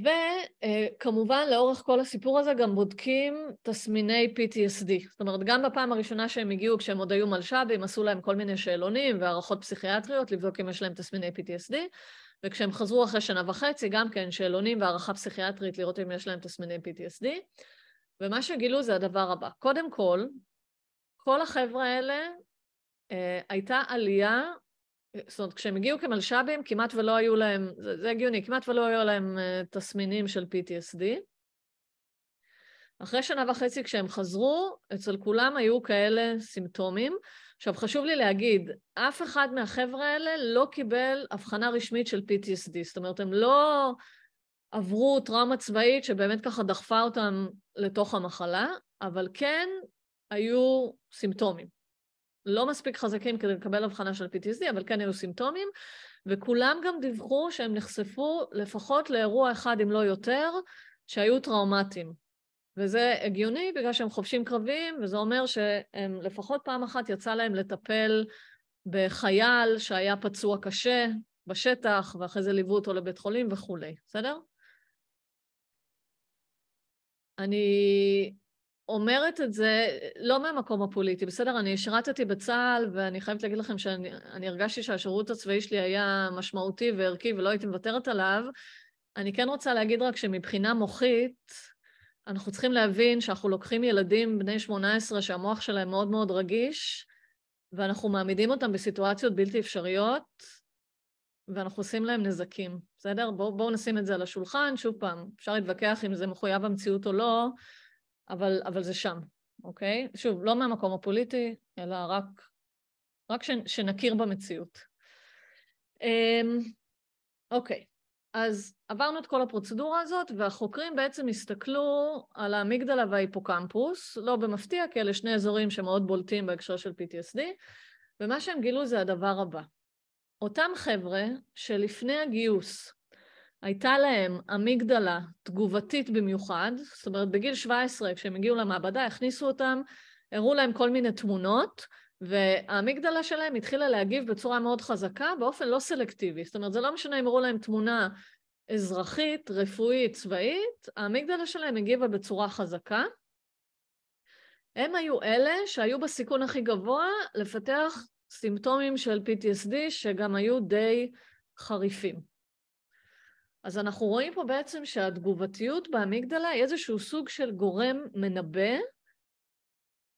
וכמובן, אה, לאורך כל הסיפור הזה גם בודקים תסמיני PTSD. זאת אומרת, גם בפעם הראשונה שהם הגיעו, כשהם עוד היו מלש"בים, עשו להם כל מיני שאלונים והערכות פסיכיאטריות לבדוק אם יש להם תסמיני PTSD, וכשהם חזרו אחרי שנה וחצי, גם כן שאלונים והערכה פסיכיאטרית לראות אם יש להם תסמיני PTSD, ומה שגילו זה הדבר הבא. קודם כל, כל החבר'ה האלה אה, הייתה עלייה, זאת אומרת, כשהם הגיעו כמלש"בים, כמעט ולא היו להם, זה, זה הגיוני, כמעט ולא היו להם אה, תסמינים של PTSD. אחרי שנה וחצי כשהם חזרו, אצל כולם היו כאלה סימפטומים, עכשיו, חשוב לי להגיד, אף אחד מהחבר'ה האלה לא קיבל הבחנה רשמית של PTSD, זאת אומרת, הם לא עברו טראומה צבאית שבאמת ככה דחפה אותם לתוך המחלה, אבל כן היו סימפטומים. לא מספיק חזקים כדי לקבל הבחנה של PTSD, אבל כן היו סימפטומים, וכולם גם דיווחו שהם נחשפו לפחות לאירוע אחד, אם לא יותר, שהיו טראומטיים. וזה הגיוני בגלל שהם חובשים קרבים, וזה אומר שהם לפחות פעם אחת יצא להם לטפל בחייל שהיה פצוע קשה בשטח, ואחרי זה ליוו אותו לבית חולים וכולי, בסדר? אני אומרת את זה לא מהמקום הפוליטי, בסדר? אני שירתתי בצה"ל, ואני חייבת להגיד לכם שאני הרגשתי שהשירות הצבאי שלי היה משמעותי וערכי ולא הייתי מוותרת עליו. אני כן רוצה להגיד רק שמבחינה מוחית, אנחנו צריכים להבין שאנחנו לוקחים ילדים בני 18 שהמוח שלהם מאוד מאוד רגיש, ואנחנו מעמידים אותם בסיטואציות בלתי אפשריות, ואנחנו עושים להם נזקים, בסדר? בואו בוא נשים את זה על השולחן, שוב פעם, אפשר להתווכח אם זה מחויב המציאות או לא, אבל, אבל זה שם, אוקיי? שוב, לא מהמקום הפוליטי, אלא רק, רק ש, שנכיר במציאות. אמ, אוקיי, אז עברנו את כל הפרוצדורה הזאת, והחוקרים בעצם הסתכלו על האמיגדלה וההיפוקמפוס, לא במפתיע, כי אלה שני אזורים שמאוד בולטים בהקשר של PTSD, ומה שהם גילו זה הדבר הבא. אותם חבר'ה שלפני הגיוס הייתה להם אמיגדלה תגובתית במיוחד, זאת אומרת בגיל 17 כשהם הגיעו למעבדה הכניסו אותם, הראו להם כל מיני תמונות, והאמיגדלה שלהם התחילה להגיב בצורה מאוד חזקה, באופן לא סלקטיבי. זאת אומרת, זה לא משנה אם הראו להם תמונה אזרחית, רפואית, צבאית, האמיגדלה שלהם הגיבה בצורה חזקה. הם היו אלה שהיו בסיכון הכי גבוה לפתח סימפטומים של PTSD שגם היו די חריפים. אז אנחנו רואים פה בעצם שהתגובתיות באמיגדלה היא איזשהו סוג של גורם מנבא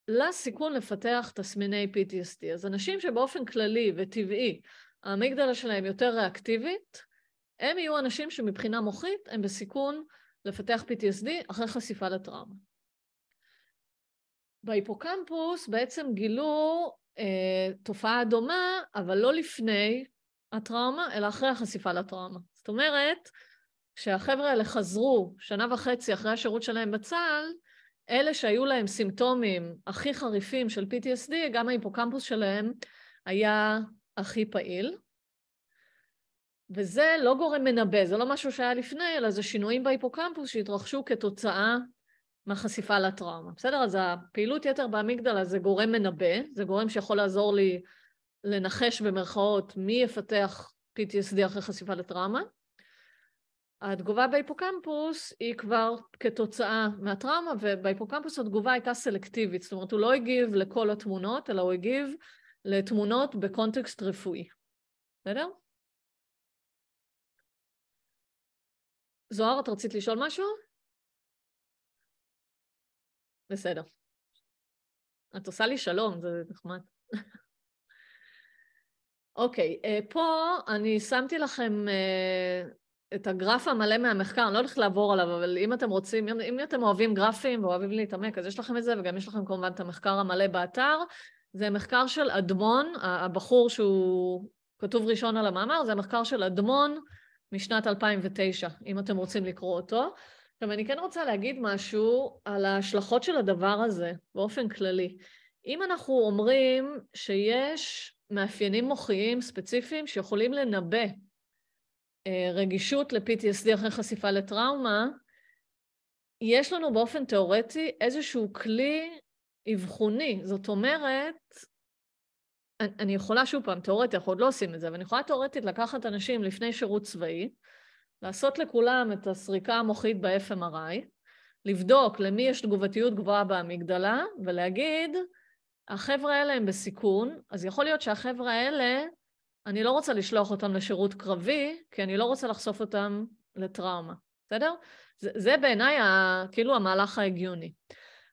לסיכון לפתח תסמיני PTSD. אז אנשים שבאופן כללי וטבעי האמיגדלה שלהם יותר ריאקטיבית, הם יהיו אנשים שמבחינה מוחית הם בסיכון לפתח PTSD אחרי חשיפה לטראומה. בהיפוקמפוס בעצם גילו אה, תופעה דומה, אבל לא לפני הטראומה, אלא אחרי החשיפה לטראומה. זאת אומרת, כשהחבר'ה האלה חזרו שנה וחצי אחרי השירות שלהם בצה"ל, אלה שהיו להם סימפטומים הכי חריפים של PTSD, גם ההיפוקמפוס שלהם היה הכי פעיל. וזה לא גורם מנבא, זה לא משהו שהיה לפני, אלא זה שינויים בהיפוקמפוס שהתרחשו כתוצאה מהחשיפה לטראומה. בסדר? אז הפעילות יתר באמיגדלה זה גורם מנבא, זה גורם שיכול לעזור לי לנחש במרכאות מי יפתח PTSD אחרי חשיפה לטראומה, התגובה בהיפוקמפוס היא כבר כתוצאה מהטראומה, ובהיפוקמפוס התגובה הייתה סלקטיבית, זאת אומרת הוא לא הגיב לכל התמונות, אלא הוא הגיב לתמונות בקונטקסט רפואי. בסדר? זוהר, את רצית לשאול משהו? בסדר. את עושה לי שלום, זה נחמד. אוקיי, okay, אה, פה אני שמתי לכם אה, את הגרף המלא מהמחקר, אני לא הולכת לעבור עליו, אבל אם אתם רוצים, אם, אם אתם אוהבים גרפים ואוהבים להתעמק, אז יש לכם את זה, וגם יש לכם כמובן את המחקר המלא באתר. זה מחקר של אדמון, הבחור שהוא כתוב ראשון על המאמר, זה מחקר של אדמון משנת 2009, אם אתם רוצים לקרוא אותו. עכשיו, אני כן רוצה להגיד משהו על ההשלכות של הדבר הזה באופן כללי. אם אנחנו אומרים שיש מאפיינים מוחיים ספציפיים שיכולים לנבא אה, רגישות ל-PTSD אחרי חשיפה לטראומה, יש לנו באופן תיאורטי איזשהו כלי אבחוני. זאת אומרת, אני יכולה, שוב פעם, תיאורטית, אנחנו עוד לא עושים את זה, אבל אני יכולה תיאורטית לקחת אנשים לפני שירות צבאי, לעשות לכולם את הסריקה המוחית ב-FMRI, לבדוק למי יש תגובתיות גבוהה באמיגדלה, ולהגיד, החבר'ה האלה הם בסיכון, אז יכול להיות שהחבר'ה האלה אני לא רוצה לשלוח אותם לשירות קרבי, כי אני לא רוצה לחשוף אותם לטראומה, בסדר? זה, זה בעיניי כאילו המהלך ההגיוני.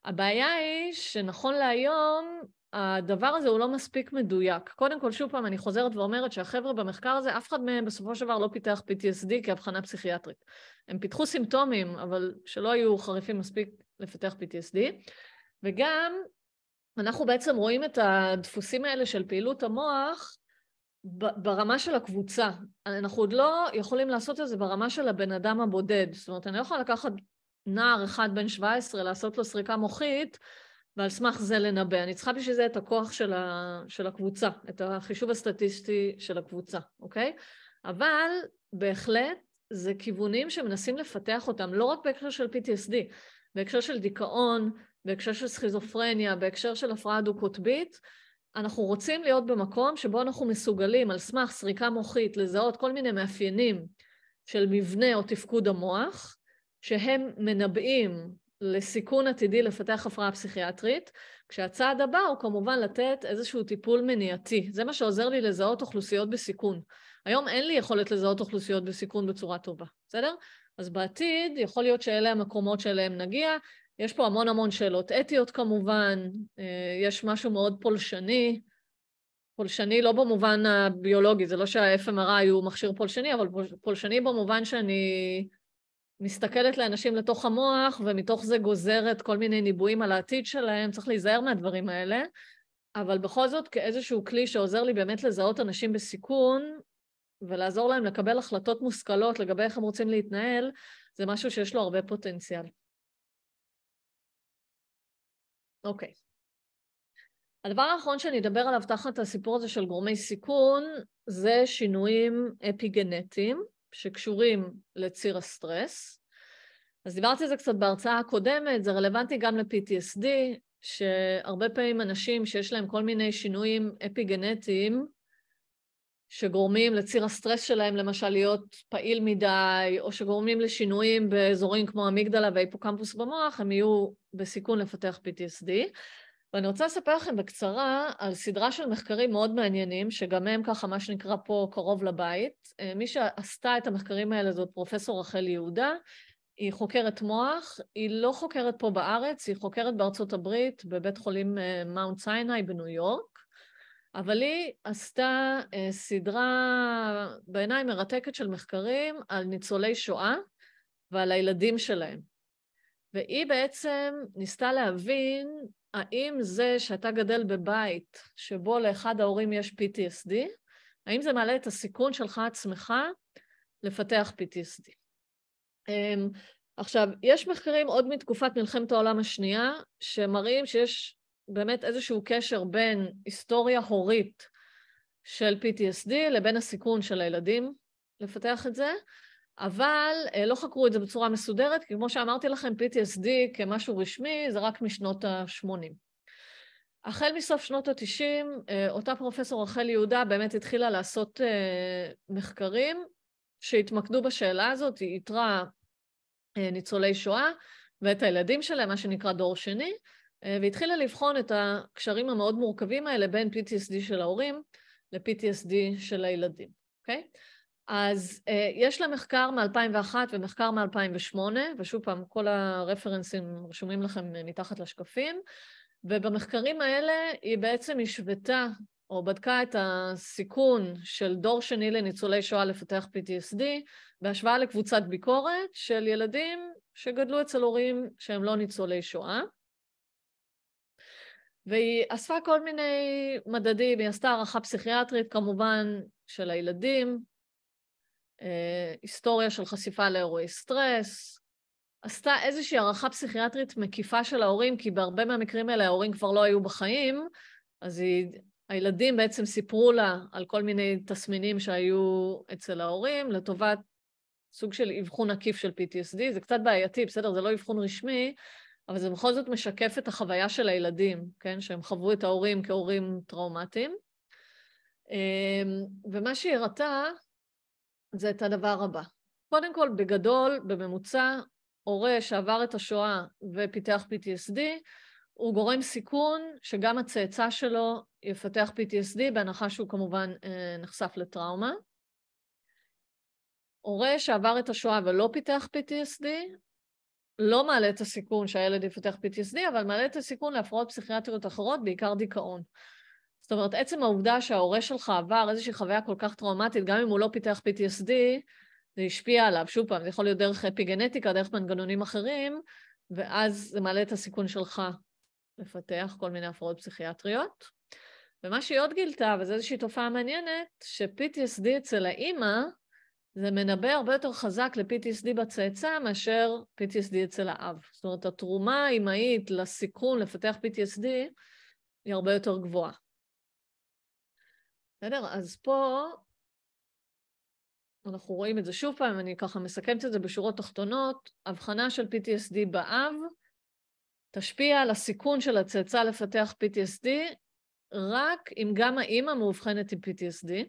הבעיה היא שנכון להיום, הדבר הזה הוא לא מספיק מדויק. קודם כל, שוב פעם, אני חוזרת ואומרת שהחבר'ה במחקר הזה, אף אחד מהם בסופו של דבר לא פיתח PTSD כאבחנה פסיכיאטרית. הם פיתחו סימפטומים, אבל שלא היו חריפים מספיק לפתח PTSD. וגם, אנחנו בעצם רואים את הדפוסים האלה של פעילות המוח ברמה של הקבוצה. אנחנו עוד לא יכולים לעשות את זה ברמה של הבן אדם הבודד. זאת אומרת, אני לא יכולה לקחת נער אחד בן 17, לעשות לו סריקה מוחית, ועל סמך זה לנבא. אני צריכה בשביל זה את הכוח של, ה, של הקבוצה, את החישוב הסטטיסטי של הקבוצה, אוקיי? אבל בהחלט זה כיוונים שמנסים לפתח אותם, לא רק בהקשר של PTSD, בהקשר של דיכאון, בהקשר של סכיזופרניה, בהקשר של הפרעה דו-קוטבית, אנחנו רוצים להיות במקום שבו אנחנו מסוגלים על סמך סריקה מוחית לזהות כל מיני מאפיינים של מבנה או תפקוד המוח, שהם מנבאים לסיכון עתידי לפתח הפרעה פסיכיאטרית, כשהצעד הבא הוא כמובן לתת איזשהו טיפול מניעתי. זה מה שעוזר לי לזהות אוכלוסיות בסיכון. היום אין לי יכולת לזהות אוכלוסיות בסיכון בצורה טובה, בסדר? אז בעתיד יכול להיות שאלה המקומות שאליהם נגיע, יש פה המון המון שאלות אתיות כמובן, אה, יש משהו מאוד פולשני, פולשני לא במובן הביולוגי, זה לא שה-FMRI הוא מכשיר פולשני, אבל פולשני במובן שאני מסתכלת לאנשים לתוך המוח, ומתוך זה גוזרת כל מיני ניבויים על העתיד שלהם, צריך להיזהר מהדברים האלה, אבל בכל זאת כאיזשהו כלי שעוזר לי באמת לזהות אנשים בסיכון, ולעזור להם לקבל החלטות מושכלות לגבי איך הם רוצים להתנהל, זה משהו שיש לו הרבה פוטנציאל. אוקיי. הדבר האחרון שאני אדבר עליו תחת הסיפור הזה של גורמי סיכון, זה שינויים אפיגנטיים שקשורים לציר הסטרס. אז דיברתי על זה קצת בהרצאה הקודמת, זה רלוונטי גם ל-PTSD, שהרבה פעמים אנשים שיש להם כל מיני שינויים אפיגנטיים, שגורמים לציר הסטרס שלהם למשל להיות פעיל מדי, או שגורמים לשינויים באזורים כמו אמיגדלה והיפוקמפוס במוח, הם יהיו בסיכון לפתח PTSD. ואני רוצה לספר לכם בקצרה על סדרה של מחקרים מאוד מעניינים, שגם הם ככה, מה שנקרא פה, קרוב לבית. אה, מי שעשתה את המחקרים האלה זאת פרופסור רחל יהודה. היא חוקרת מוח, היא לא חוקרת פה בארץ, היא חוקרת בארצות הברית, בבית חולים אה, מאונט סיני בניו יורק. אבל היא עשתה אה, סדרה בעיניי מרתקת של מחקרים על ניצולי שואה ועל הילדים שלהם. והיא בעצם ניסתה להבין האם זה שאתה גדל בבית שבו לאחד ההורים יש PTSD, האם זה מעלה את הסיכון שלך עצמך לפתח PTSD. אמ, עכשיו, יש מחקרים עוד מתקופת מלחמת העולם השנייה שמראים שיש באמת איזשהו קשר בין היסטוריה הורית של PTSD לבין הסיכון של הילדים לפתח את זה, אבל אה, לא חקרו את זה בצורה מסודרת, כי כמו שאמרתי לכם, PTSD כמשהו רשמי זה רק משנות ה-80. החל מסוף שנות ה-90, אה, אותה פרופסור רחל יהודה באמת התחילה לעשות אה, מחקרים שהתמקדו בשאלה הזאת, היא איתרה ניצולי שואה ואת הילדים שלהם, מה שנקרא דור שני, אה, והתחילה לבחון את הקשרים המאוד מורכבים האלה בין PTSD של ההורים ל-PTSD של הילדים, אוקיי? Okay? אז uh, יש לה מחקר מ-2001 ומחקר מ-2008, ושוב פעם, כל הרפרנסים רשומים לכם אה, מתחת לשקפים, ובמחקרים האלה היא בעצם השוותה או בדקה את הסיכון של דור שני לניצולי שואה לפתח PTSD בהשוואה לקבוצת ביקורת של ילדים שגדלו אצל הורים שהם לא ניצולי שואה. והיא אספה כל מיני מדדים, היא עשתה הערכה פסיכיאטרית כמובן של הילדים, אה, היסטוריה של חשיפה לאירועי סטרס, עשתה איזושהי הערכה פסיכיאטרית מקיפה של ההורים, כי בהרבה מהמקרים האלה ההורים כבר לא היו בחיים, אז היא, הילדים בעצם סיפרו לה על כל מיני תסמינים שהיו אצל ההורים לטובת סוג של אבחון עקיף של PTSD, זה קצת בעייתי, בסדר? זה לא אבחון רשמי, אבל זה בכל זאת משקף את החוויה של הילדים, כן? שהם חוו את ההורים כהורים טראומטיים. אמ, ומה שהיא הראתה זה את הדבר הבא. קודם כל, בגדול, בממוצע, הורה שעבר את השואה ופיתח PTSD, הוא גורם סיכון שגם הצאצא שלו יפתח PTSD, בהנחה שהוא כמובן אה, נחשף לטראומה. הורה שעבר את השואה ולא פיתח PTSD, לא מעלה את הסיכון שהילד יפתח PTSD, אבל מעלה את הסיכון להפרעות פסיכיאטריות אחרות, בעיקר דיכאון. זאת אומרת, עצם העובדה שההורה שלך עבר איזושהי חוויה כל כך טראומטית, גם אם הוא לא פיתח PTSD, זה השפיע עליו. שוב פעם, זה יכול להיות דרך אפיגנטיקה, דרך מנגנונים אחרים, ואז זה מעלה את הסיכון שלך לפתח כל מיני הפרעות פסיכיאטריות. ומה שהיא עוד גילתה, וזו איזושהי תופעה מעניינת, ש-PTSD אצל האימא זה מנבא הרבה יותר חזק ל-PTSD בצאצא מאשר PTSD אצל האב. זאת אומרת, התרומה האמהית לסיכון לפתח PTSD היא הרבה יותר גבוהה. בסדר? אז פה אנחנו רואים את זה שוב פעם, אני ככה מסכמת את זה בשורות תחתונות, הבחנה של PTSD באב תשפיע על הסיכון של הצאצא לפתח PTSD רק אם גם האימא מאובחנת עם PTSD.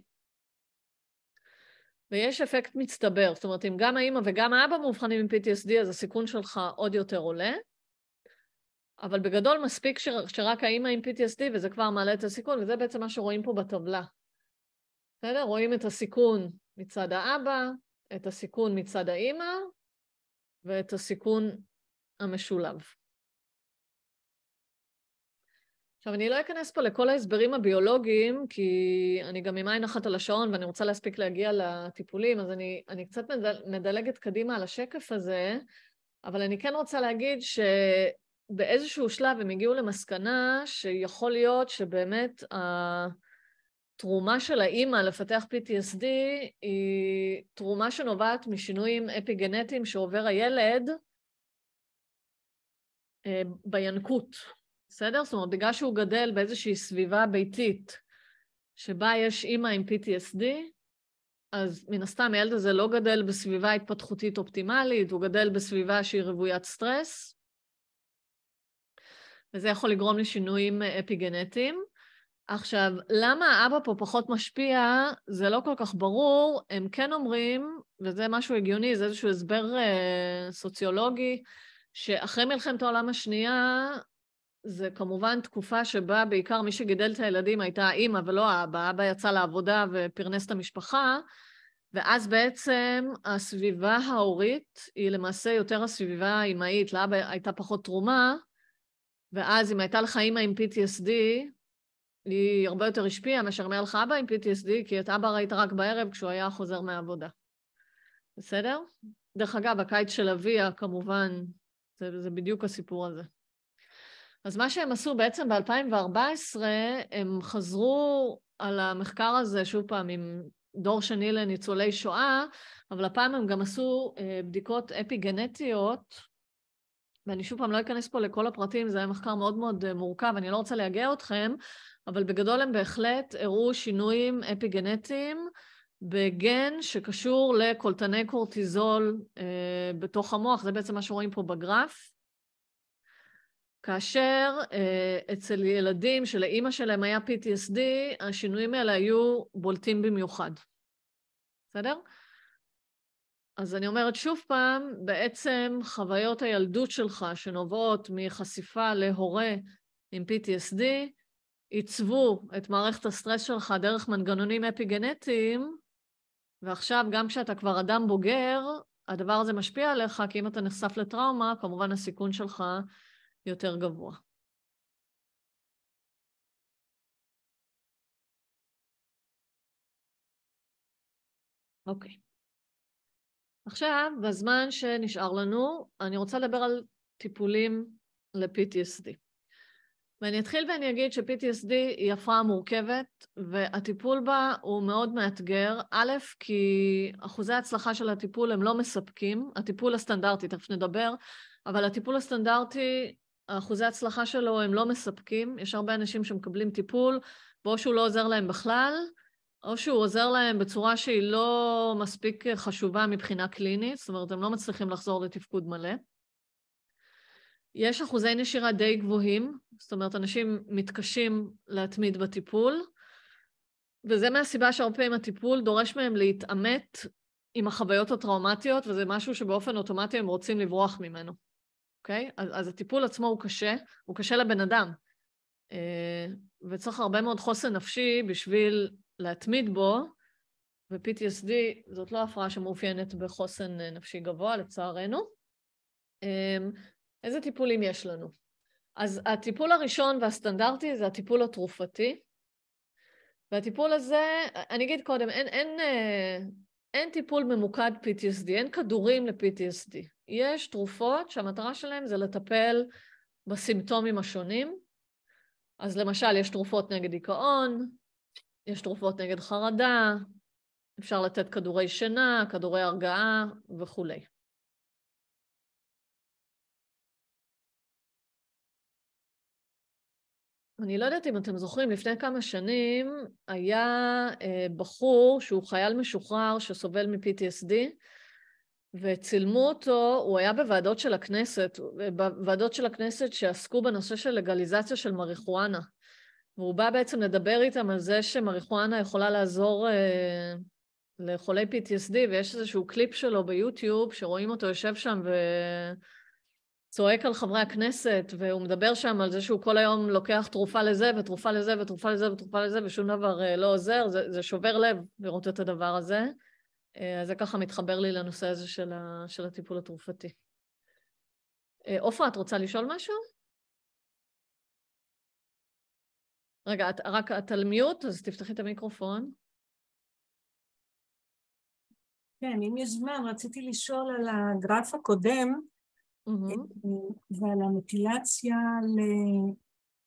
ויש אפקט מצטבר, זאת אומרת, אם גם האימא וגם האבא מאובחנים עם PTSD, אז הסיכון שלך עוד יותר עולה, אבל בגדול מספיק ש... שרק האימא עם PTSD, וזה כבר מעלה את הסיכון, וזה בעצם מה שרואים פה בטבלה. בסדר? רואים את הסיכון מצד האבא, את הסיכון מצד האימא, ואת הסיכון המשולב. עכשיו, אני לא אכנס פה לכל ההסברים הביולוגיים, כי אני גם עם עין אחת על השעון ואני רוצה להספיק להגיע לטיפולים, אז אני, אני קצת מדלגת קדימה על השקף הזה, אבל אני כן רוצה להגיד שבאיזשהו שלב הם הגיעו למסקנה שיכול להיות שבאמת התרומה של האימא לפתח PTSD היא תרומה שנובעת משינויים אפיגנטיים שעובר הילד אה, בינקות. בסדר? זאת אומרת, בגלל שהוא גדל באיזושהי סביבה ביתית שבה יש אימא עם PTSD, אז מן הסתם הילד הזה לא גדל בסביבה התפתחותית אופטימלית, הוא גדל בסביבה שהיא רוויית סטרס, וזה יכול לגרום לשינויים אה, אפיגנטיים. עכשיו, למה האבא פה פחות משפיע, זה לא כל כך ברור. הם כן אומרים, וזה משהו הגיוני, זה איזשהו הסבר אה, סוציולוגי, שאחרי מלחמת העולם השנייה, זה כמובן תקופה שבה בעיקר מי שגידל את הילדים הייתה האימא ולא האבא, האבא יצא לעבודה ופרנס את המשפחה, ואז בעצם הסביבה ההורית היא למעשה יותר הסביבה האימהית, לאבא הייתה פחות תרומה, ואז אם הייתה לך אימא עם PTSD, היא הרבה יותר השפיעה מאשר אם היה לך אבא עם PTSD, כי את אבא ראית רק בערב כשהוא היה חוזר מהעבודה. בסדר? דרך אגב, הקיץ של אביה, כמובן, זה, זה בדיוק הסיפור הזה. אז מה שהם עשו בעצם ב-2014, הם חזרו על המחקר הזה, שוב פעם, עם דור שני לניצולי שואה, אבל הפעם הם גם עשו אה, בדיקות אפי-גנטיות, ואני שוב פעם לא אכנס פה לכל הפרטים, זה היה מחקר מאוד מאוד אה, מורכב, אני לא רוצה להגע אתכם, אבל בגדול הם בהחלט הראו שינויים אפי-גנטיים בגן שקשור לקולטני קורטיזול אה, בתוך המוח, זה בעצם מה שרואים פה בגרף. כאשר אה, אצל ילדים שלאימא שלהם היה PTSD, השינויים האלה היו בולטים במיוחד. בסדר? אז אני אומרת שוב פעם, בעצם חוויות הילדות שלך שנובעות מחשיפה להורה עם PTSD, עיצבו את מערכת הסטרס שלך דרך מנגנונים אפיגנטיים, ועכשיו גם כשאתה כבר אדם בוגר, הדבר הזה משפיע עליך, כי אם אתה נחשף לטראומה, כמובן הסיכון שלך יותר גבוה. אוקיי. Okay. עכשיו, בזמן שנשאר לנו, אני רוצה לדבר על טיפולים ל-PTSD. ואני אתחיל ואני אגיד ש-PTSD היא הפרעה מורכבת, והטיפול בה הוא מאוד מאתגר. א', כי אחוזי ההצלחה של הטיפול הם לא מספקים, הטיפול הסטנדרטי, תכף נדבר, אבל הטיפול הסטנדרטי אחוזי ההצלחה שלו הם לא מספקים, יש הרבה אנשים שמקבלים טיפול, ואו שהוא לא עוזר להם בכלל, או שהוא עוזר להם בצורה שהיא לא מספיק חשובה מבחינה קלינית, זאת אומרת, הם לא מצליחים לחזור לתפקוד מלא. יש אחוזי נשירה די גבוהים, זאת אומרת, אנשים מתקשים להתמיד בטיפול, וזה מהסיבה שהרבה פעמים הטיפול דורש מהם להתעמת עם החוויות הטראומטיות, וזה משהו שבאופן אוטומטי הם רוצים לברוח ממנו. אוקיי? אז, אז הטיפול עצמו הוא קשה, הוא קשה לבן אדם. אה, וצריך הרבה מאוד חוסן נפשי בשביל להתמיד בו, ו-PTSD זאת לא הפרעה שמאופיינת בחוסן אה, נפשי גבוה, לצערנו. אה, איזה טיפולים יש לנו? אז הטיפול הראשון והסטנדרטי זה הטיפול התרופתי, והטיפול הזה, אני אגיד קודם, אין, אין, אה, אין טיפול ממוקד PTSD, אין כדורים ל-PTSD. יש תרופות שהמטרה שלהן זה לטפל בסימפטומים השונים. אז למשל, יש תרופות נגד דיכאון, יש תרופות נגד חרדה, אפשר לתת כדורי שינה, כדורי הרגעה וכולי. אני לא יודעת אם אתם זוכרים, לפני כמה שנים היה אה, בחור שהוא חייל משוחרר שסובל מ-PTSD, וצילמו אותו, הוא היה בוועדות של הכנסת, בוועדות של הכנסת שעסקו בנושא של לגליזציה של מריחואנה. והוא בא בעצם לדבר איתם על זה שמריחואנה יכולה לעזור אה, לחולי PTSD, ויש איזשהו קליפ שלו ביוטיוב, שרואים אותו יושב שם ו... צועק על חברי הכנסת, והוא מדבר שם על זה שהוא כל היום לוקח תרופה לזה, ותרופה לזה, ותרופה לזה, ותרופה לזה, ושום דבר אה, לא עוזר, זה, זה שובר לב לראות את הדבר הזה. אה, אז זה ככה מתחבר לי לנושא הזה של, ה, של הטיפול התרופתי. אה, עופרה, את רוצה לשאול משהו? רגע, את, רק את על מיוט, אז תפתחי את המיקרופון. כן, אם יש זמן, רציתי לשאול על הגרף הקודם. אה, ועל המטילציה ל...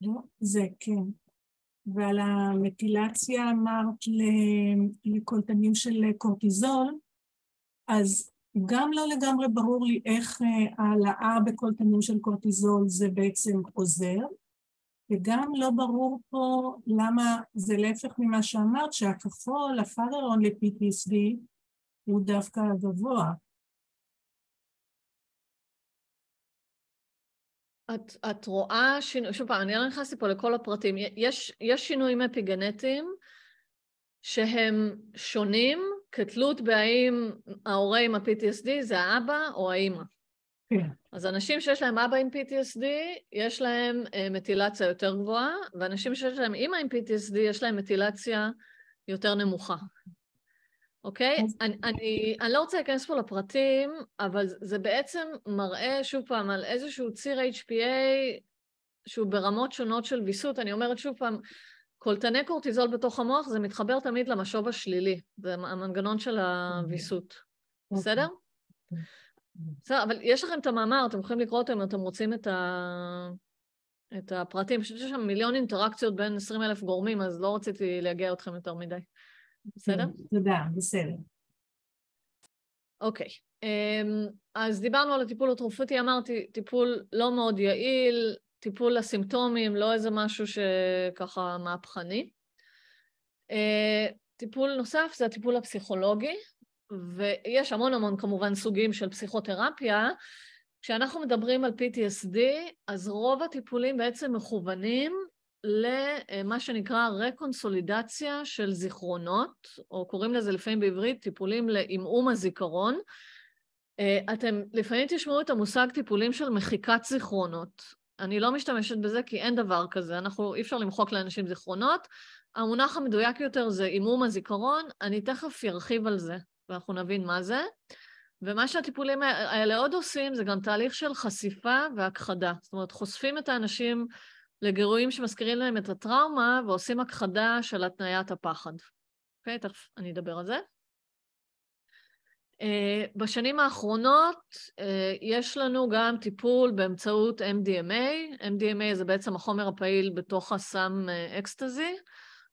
לא, זה, כן. ועל המטילציה אמרת לקולטנים של קורטיזול, אז גם לא לגמרי ברור לי איך אה, העלאה בקולטנים של קורטיזול זה בעצם עוזר, וגם לא ברור פה למה זה להפך ממה שאמרת, שהכחול, הפאררון ל-PTSD, הוא דווקא גבוה. את, את רואה שינוי, שוב פעם, אני לא נכנסתי פה לכל הפרטים, יש, יש שינויים אפיגנטיים שהם שונים כתלות בהאם ההורה עם ה-PTSD זה האבא או האימא. כן. אז אנשים שיש להם אבא עם PTSD, יש להם uh, מטילציה יותר גבוהה, ואנשים שיש להם אימא עם PTSD, יש להם מטילציה יותר נמוכה. אוקיי? Okay? אני, אני, אני לא רוצה להיכנס פה לפרטים, אבל זה בעצם מראה, שוב פעם, על איזשהו ציר HPA שהוא ברמות שונות של ויסות. אני אומרת שוב פעם, קולטני קורטיזול בתוך המוח זה מתחבר תמיד למשוב השלילי, זה המנגנון של הוויסות. Okay. אוקיי. בסדר? אוקיי. בסדר, Okay. אבל יש לכם את המאמר, אתם יכולים לקרוא אותו אם אתם רוצים את, ה... את הפרטים. אני חושבת שיש שם מיליון אינטראקציות בין 20 אלף גורמים, אז לא רציתי להגיע אתכם יותר מדי. בסדר? כן, תודה, בסדר. אוקיי, אמ, אז דיברנו על הטיפול התרופתי, אמרתי, טיפול לא מאוד יעיל, טיפול לסימפטומים, לא איזה משהו שככה מהפכני. אה, טיפול נוסף זה הטיפול הפסיכולוגי, ויש המון המון כמובן סוגים של פסיכותרפיה. כשאנחנו מדברים על PTSD, אז רוב הטיפולים בעצם מכוונים למה שנקרא רקונסולידציה של זיכרונות, או קוראים לזה לפעמים בעברית טיפולים לעמעום הזיכרון. אה, אתם לפעמים תשמעו את המושג טיפולים של מחיקת זיכרונות. אני לא משתמשת בזה כי אין דבר כזה, אנחנו, אי אפשר למחוק לאנשים זיכרונות. המונח המדויק יותר זה עמעום הזיכרון, אני תכף ארחיב על זה, ואנחנו נבין מה זה. ומה שהטיפולים האלה עוד עושים זה גם תהליך של חשיפה והכחדה. זאת אומרת, חושפים את האנשים לגירויים שמזכירים להם את הטראומה ועושים הכחדה של התניית הפחד. אוקיי, okay, תכף אני אדבר על זה. Uh, בשנים האחרונות uh, יש לנו גם טיפול באמצעות MDMA. MDMA זה בעצם החומר הפעיל בתוך הסם אה, אקסטזי,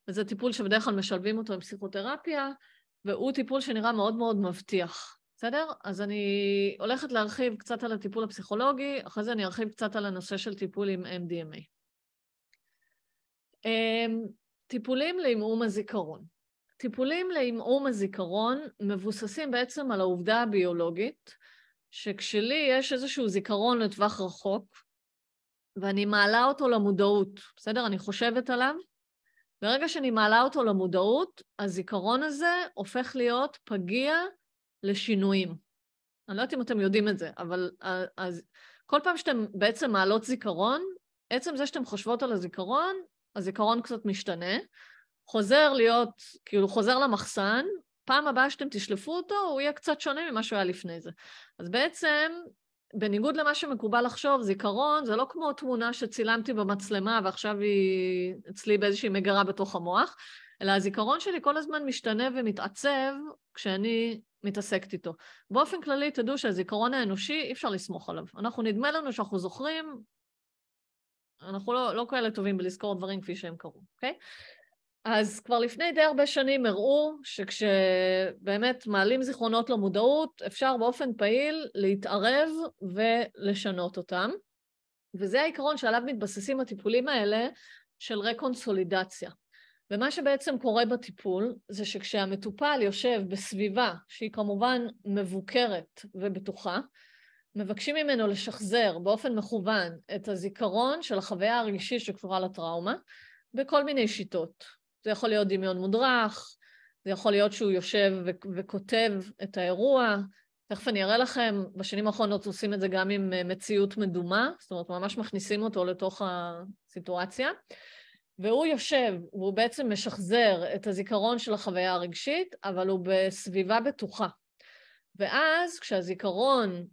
וזה טיפול שבדרך כלל משלבים אותו עם פסיכותרפיה, והוא טיפול שנראה מאוד מאוד מבטיח. בסדר? אז אני הולכת להרחיב קצת על הטיפול הפסיכולוגי, אחרי זה אני ארחיב קצת על הנושא של טיפול עם MDMA. אמ, טיפולים לעמעום הזיכרון. טיפולים לעמעום הזיכרון מבוססים בעצם על העובדה הביולוגית שכשלי יש איזשהו זיכרון לטווח רחוק ואני מעלה אותו למודעות, בסדר? אני חושבת עליו. ברגע שאני מעלה אותו למודעות, הזיכרון הזה הופך להיות פגיע לשינויים. אני לא יודעת אם אתם יודעים את זה, אבל אה, אז כל פעם שאתם בעצם מעלות זיכרון, עצם זה שאתם חושבות על הזיכרון, הזיכרון קצת משתנה, חוזר להיות, כאילו חוזר למחסן, פעם הבאה שאתם תשלפו אותו, הוא יהיה קצת שונה ממה שהוא היה לפני זה. אז בעצם, בניגוד למה שמקובל לחשוב, זיכרון זה לא כמו תמונה שצילמתי במצלמה ועכשיו היא אצלי באיזושהי מגרה בתוך המוח, אלא הזיכרון שלי כל הזמן משתנה ומתעצב כשאני מתעסקת איתו. באופן כללי, תדעו שהזיכרון האנושי, אי אפשר לסמוך עליו. אנחנו, נדמה לנו שאנחנו זוכרים אנחנו לא, לא כאלה טובים בלזכור דברים כפי שהם קרו, אוקיי? אז כבר לפני די הרבה שנים הראו שכשבאמת מעלים זיכרונות למודעות, אפשר באופן פעיל להתערב ולשנות אותם. וזה העיקרון שעליו מתבססים הטיפולים האלה של רקונסולידציה. ומה שבעצם קורה בטיפול זה שכשהמטופל יושב בסביבה שהיא כמובן מבוקרת ובטוחה, מבקשים ממנו לשחזר באופן מכוון את הזיכרון של החוויה הרגשית שקשורה לטראומה בכל מיני שיטות. זה יכול להיות דמיון מודרך, זה יכול להיות שהוא יושב ו- וכותב את האירוע, תכף אני אראה לכם, בשנים האחרונות עושים את זה גם עם אה, מציאות מדומה, זאת אומרת, ממש מכניסים אותו לתוך הסיטואציה. והוא יושב, והוא בעצם משחזר את הזיכרון של החוויה הרגשית, אבל הוא בסביבה בטוחה. ואז כשהזיכרון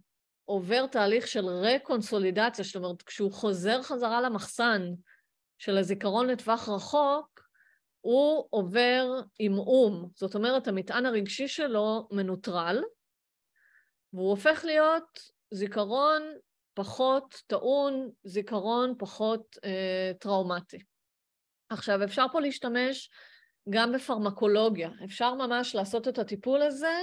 עובר תהליך של רקונסולידציה, זאת אומרת, כשהוא חוזר חזרה למחסן של הזיכרון לטווח רחוק, הוא עובר עמעום. זאת אומרת, המטען הרגשי שלו מנוטרל, והוא הופך להיות זיכרון פחות טעון, זיכרון פחות אה, טראומטי. עכשיו, אפשר פה להשתמש גם בפרמקולוגיה. אפשר ממש לעשות את הטיפול הזה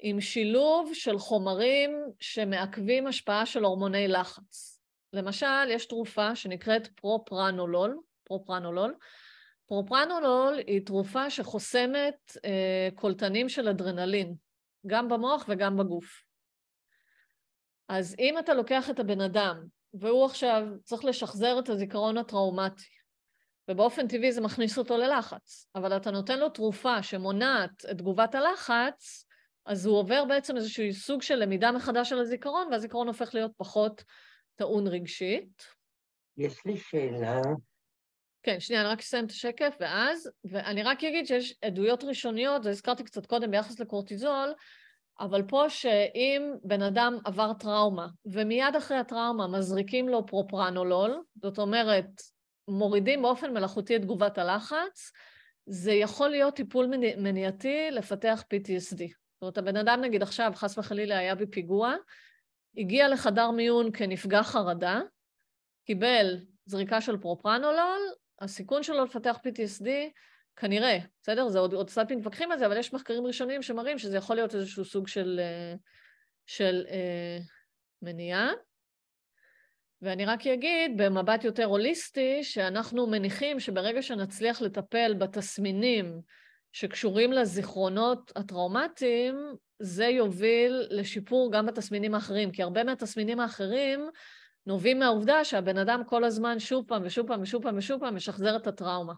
עם שילוב של חומרים שמעכבים השפעה של הורמוני לחץ. למשל, יש תרופה שנקראת פרופרנולול, פרופרנולול. פרופרנולול היא תרופה שחוסמת אה, קולטנים של אדרנלין, גם במוח וגם בגוף. אז אם אתה לוקח את הבן אדם, והוא עכשיו צריך לשחזר את הזיכרון הטראומטי, ובאופן טבעי זה מכניס אותו ללחץ, אבל אתה נותן לו תרופה שמונעת את תגובת הלחץ, אז הוא עובר בעצם איזשהו סוג של למידה מחדש של הזיכרון, והזיכרון הופך להיות פחות טעון רגשית. יש לי שאלה. כן, שנייה, אני רק אסיים את השקף, ואז, ואני רק אגיד שיש עדויות ראשוניות, זה הזכרתי קצת קודם ביחס לקורטיזול, אבל פה שאם בן אדם עבר טראומה, ומיד אחרי הטראומה מזריקים לו פרופרנולול, זאת אומרת, מורידים באופן מלאכותי את תגובת הלחץ, זה יכול להיות טיפול מניעתי לפתח PTSD. זאת אומרת, הבן אדם נגיד עכשיו, חס וחלילה, היה בפיגוע, הגיע לחדר מיון כנפגע חרדה, קיבל זריקה של פרופרנולול, הסיכון שלו לפתח PTSD כנראה, בסדר? זה עוד, קצת מתווכחים על זה, אבל יש מחקרים ראשונים שמראים שזה יכול להיות איזשהו סוג של, אה, של אה, מניעה. ואני רק אגיד, במבט יותר הוליסטי, שאנחנו מניחים שברגע שנצליח לטפל בתסמינים, שקשורים לזיכרונות הטראומטיים, זה יוביל לשיפור גם בתסמינים האחרים, כי הרבה מהתסמינים האחרים נובעים מהעובדה שהבן אדם כל הזמן שוב פעם ושוב פעם ושוב פעם ושוב פעם משחזר את הטראומה.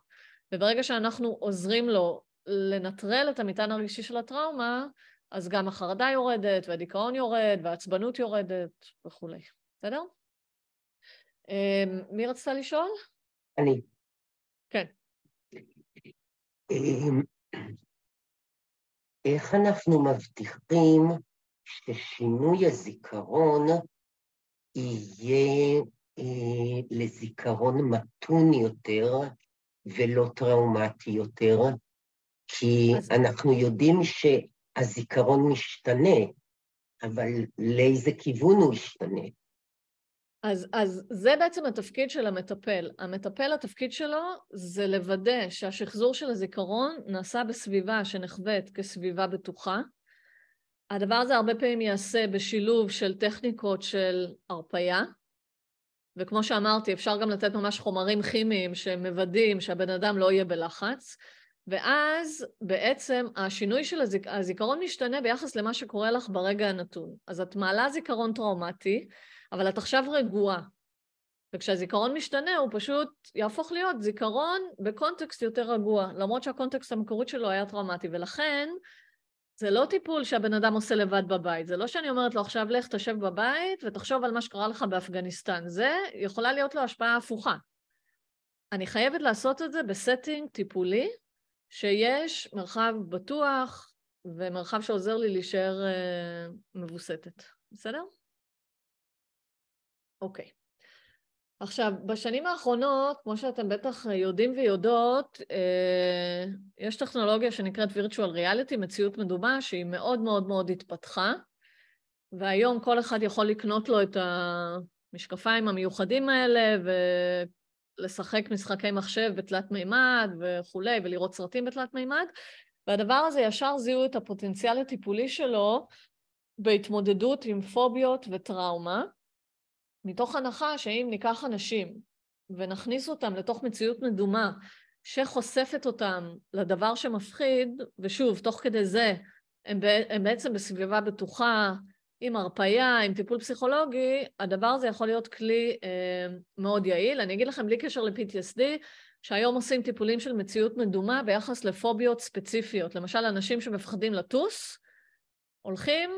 וברגע שאנחנו עוזרים לו לנטרל את המטען הרגשי של הטראומה, אז גם החרדה יורדת, והדיכאון יורד, והעצבנות יורדת וכולי. בסדר? אמ, מי רצתה לשאול? אני. כן. אמ, איך אנחנו מבטיחים ששינוי הזיכרון יהיה אה, לזיכרון מתון יותר ולא טראומטי יותר? כי אז... אנחנו יודעים שהזיכרון משתנה, אבל לאיזה כיוון הוא ישתנה? אז, אז זה בעצם התפקיד של המטפל. המטפל, התפקיד שלו זה לוודא שהשחזור של הזיכרון נעשה בסביבה שנחווית כסביבה בטוחה. הדבר הזה הרבה פעמים ייעשה בשילוב של טכניקות של הרפייה, וכמו שאמרתי, אפשר גם לתת ממש חומרים כימיים שמוודאים שהבן אדם לא יהיה בלחץ, ואז בעצם השינוי של הזיק... הזיכרון משתנה ביחס למה שקורה לך ברגע הנתון. אז את מעלה זיכרון טראומטי, אבל את עכשיו רגועה. וכשהזיכרון משתנה, הוא פשוט יהפוך להיות זיכרון בקונטקסט יותר רגוע, למרות שהקונטקסט המקורי שלו היה טראומטי. ולכן, זה לא טיפול שהבן אדם עושה לבד בבית. זה לא שאני אומרת לו, עכשיו לך תשב בבית ותחשוב על מה שקרה לך באפגניסטן. זה, יכולה להיות לו השפעה הפוכה. אני חייבת לעשות את זה בסטינג טיפולי, שיש מרחב בטוח ומרחב שעוזר לי להישאר אה, מבוסתת. בסדר? אוקיי. עכשיו, בשנים האחרונות, כמו שאתם בטח אה, יודעים ויודעות, אה, יש טכנולוגיה שנקראת virtual reality, מציאות מדומה, שהיא מאוד מאוד מאוד התפתחה, והיום כל אחד יכול לקנות לו את המשקפיים המיוחדים האלה, ולשחק משחקי מחשב בתלת מימד וכולי, ולראות סרטים בתלת מימד, והדבר הזה ישר זיהו את הפוטנציאל הטיפולי שלו בהתמודדות עם פוביות וטראומה. מתוך הנחה שאם ניקח אנשים ונכניס אותם לתוך מציאות מדומה שחושפת אותם לדבר שמפחיד, ושוב, תוך כדי זה הם, הם בעצם בסביבה בטוחה, עם הרפאיה, עם טיפול פסיכולוגי, הדבר הזה יכול להיות כלי אה, מאוד יעיל. אני אגיד לכם, בלי קשר ל-PTSD, שהיום עושים טיפולים של מציאות מדומה ביחס לפוביות ספציפיות. למשל, אנשים שמפחדים לטוס, הולכים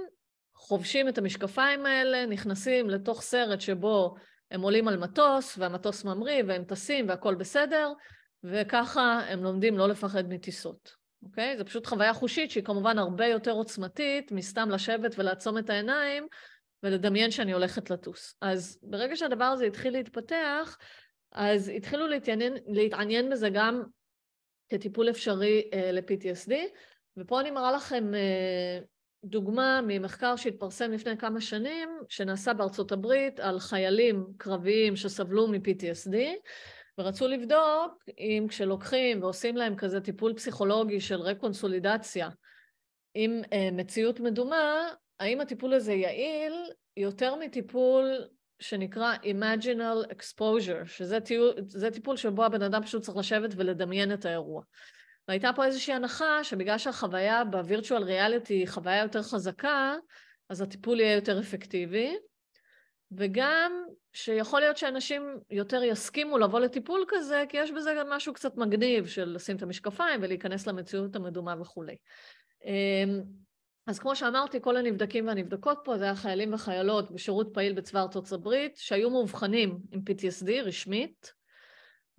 חובשים את המשקפיים האלה, נכנסים לתוך סרט שבו הם עולים על מטוס, והמטוס ממריא, והם טסים, והכול בסדר, וככה הם לומדים לא לפחד מטיסות, אוקיי? זו פשוט חוויה חושית שהיא כמובן הרבה יותר עוצמתית מסתם לשבת ולעצום את העיניים ולדמיין שאני הולכת לטוס. אז ברגע שהדבר הזה התחיל להתפתח, אז התחילו להתעניין, להתעניין בזה גם כטיפול אפשרי uh, אה, ל-PTSD, ופה אני מראה לכם Uh, דוגמה ממחקר שהתפרסם לפני כמה שנים, שנעשה בארצות הברית על חיילים קרביים שסבלו מ-PTSD, ורצו לבדוק אם כשלוקחים ועושים להם כזה טיפול פסיכולוגי של רקונסולידציה עם אה, מציאות מדומה, האם הטיפול הזה יעיל יותר מטיפול שנקרא Imaginal Exposure, שזה טיול, טיפול שבו הבן אדם פשוט צריך לשבת ולדמיין את האירוע. והייתה פה איזושהי הנחה שבגלל שהחוויה בווירטואל ריאליטי היא חוויה יותר חזקה, אז הטיפול יהיה יותר אפקטיבי, וגם שיכול להיות שאנשים יותר יסכימו לבוא לטיפול כזה, כי יש בזה גם משהו קצת מגניב של לשים את המשקפיים ולהיכנס למציאות המדומה וכולי. אמ, אז כמו שאמרתי, כל הנבדקים והנבדקות פה זה החיילים וחיילות בשירות פעיל בצבא ארצות הברית, שהיו מאובחנים עם PTSD רשמית,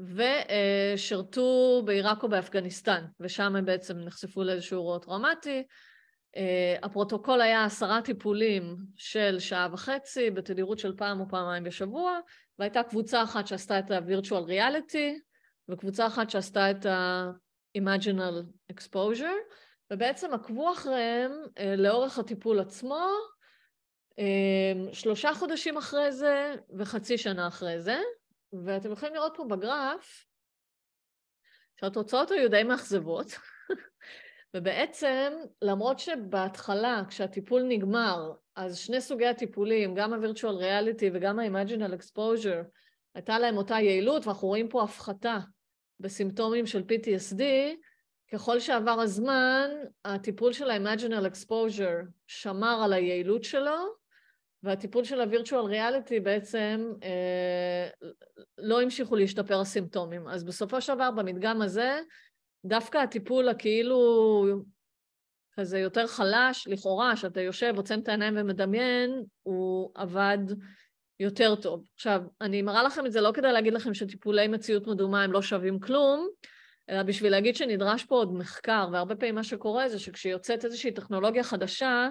ושירתו בעיראק או באפגניסטן, ושם הם בעצם נחשפו לאיזשהו אירוע טראומטי. אה, הפרוטוקול היה עשרה טיפולים של שעה וחצי, בתדירות של פעם או פעמיים בשבוע, והייתה קבוצה אחת שעשתה את ה-Virtual Reality, וקבוצה אחת שעשתה את ה-Imaginal Exposure, ובעצם עקבו אחריהם אה, לאורך הטיפול עצמו, אה, שלושה חודשים אחרי זה וחצי שנה אחרי זה. ואתם יכולים לראות פה בגרף שהתוצאות היו די מאכזבות. ובעצם, למרות שבהתחלה, כשהטיפול נגמר, אז שני סוגי הטיפולים, גם ה-Virtual Reality וגם ה-Imaginal Exposure, הייתה להם אותה יעילות, ואנחנו רואים פה הפחתה בסימפטומים של PTSD, ככל שעבר הזמן, הטיפול של ה-Imaginal Exposure שמר על היעילות שלו, והטיפול של הווירטואל ריאליטי בעצם אה, לא המשיכו להשתפר הסימפטומים. אז בסופו של דבר, במדגם הזה, דווקא הטיפול הכאילו כזה יותר חלש, לכאורה, שאתה יושב, עוצם את העיניים ומדמיין, הוא עבד יותר טוב. עכשיו, אני מראה לכם את זה לא כדי להגיד לכם שטיפולי מציאות מדומה הם לא שווים כלום, אלא בשביל להגיד שנדרש פה עוד מחקר, והרבה פעמים מה שקורה זה שכשיוצאת איזושהי טכנולוגיה חדשה,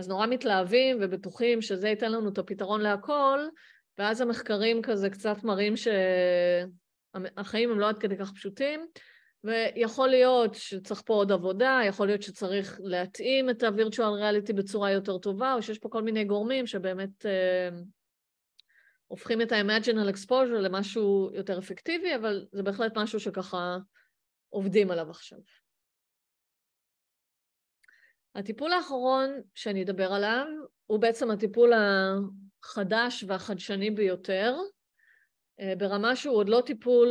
אז נורא מתלהבים ובטוחים שזה ייתן לנו את הפתרון להכל, ואז המחקרים כזה קצת מראים שהחיים הם לא עד כדי כך פשוטים, ויכול להיות שצריך פה עוד עבודה, יכול להיות שצריך להתאים את ה-virtual reality בצורה יותר טובה, או שיש פה כל מיני גורמים שבאמת אה, הופכים את ה-imaginal exposure למשהו יותר אפקטיבי, אבל זה בהחלט משהו שככה עובדים עליו עכשיו. הטיפול האחרון שאני אדבר עליו הוא בעצם הטיפול החדש והחדשני ביותר, אה, ברמה שהוא עוד לא טיפול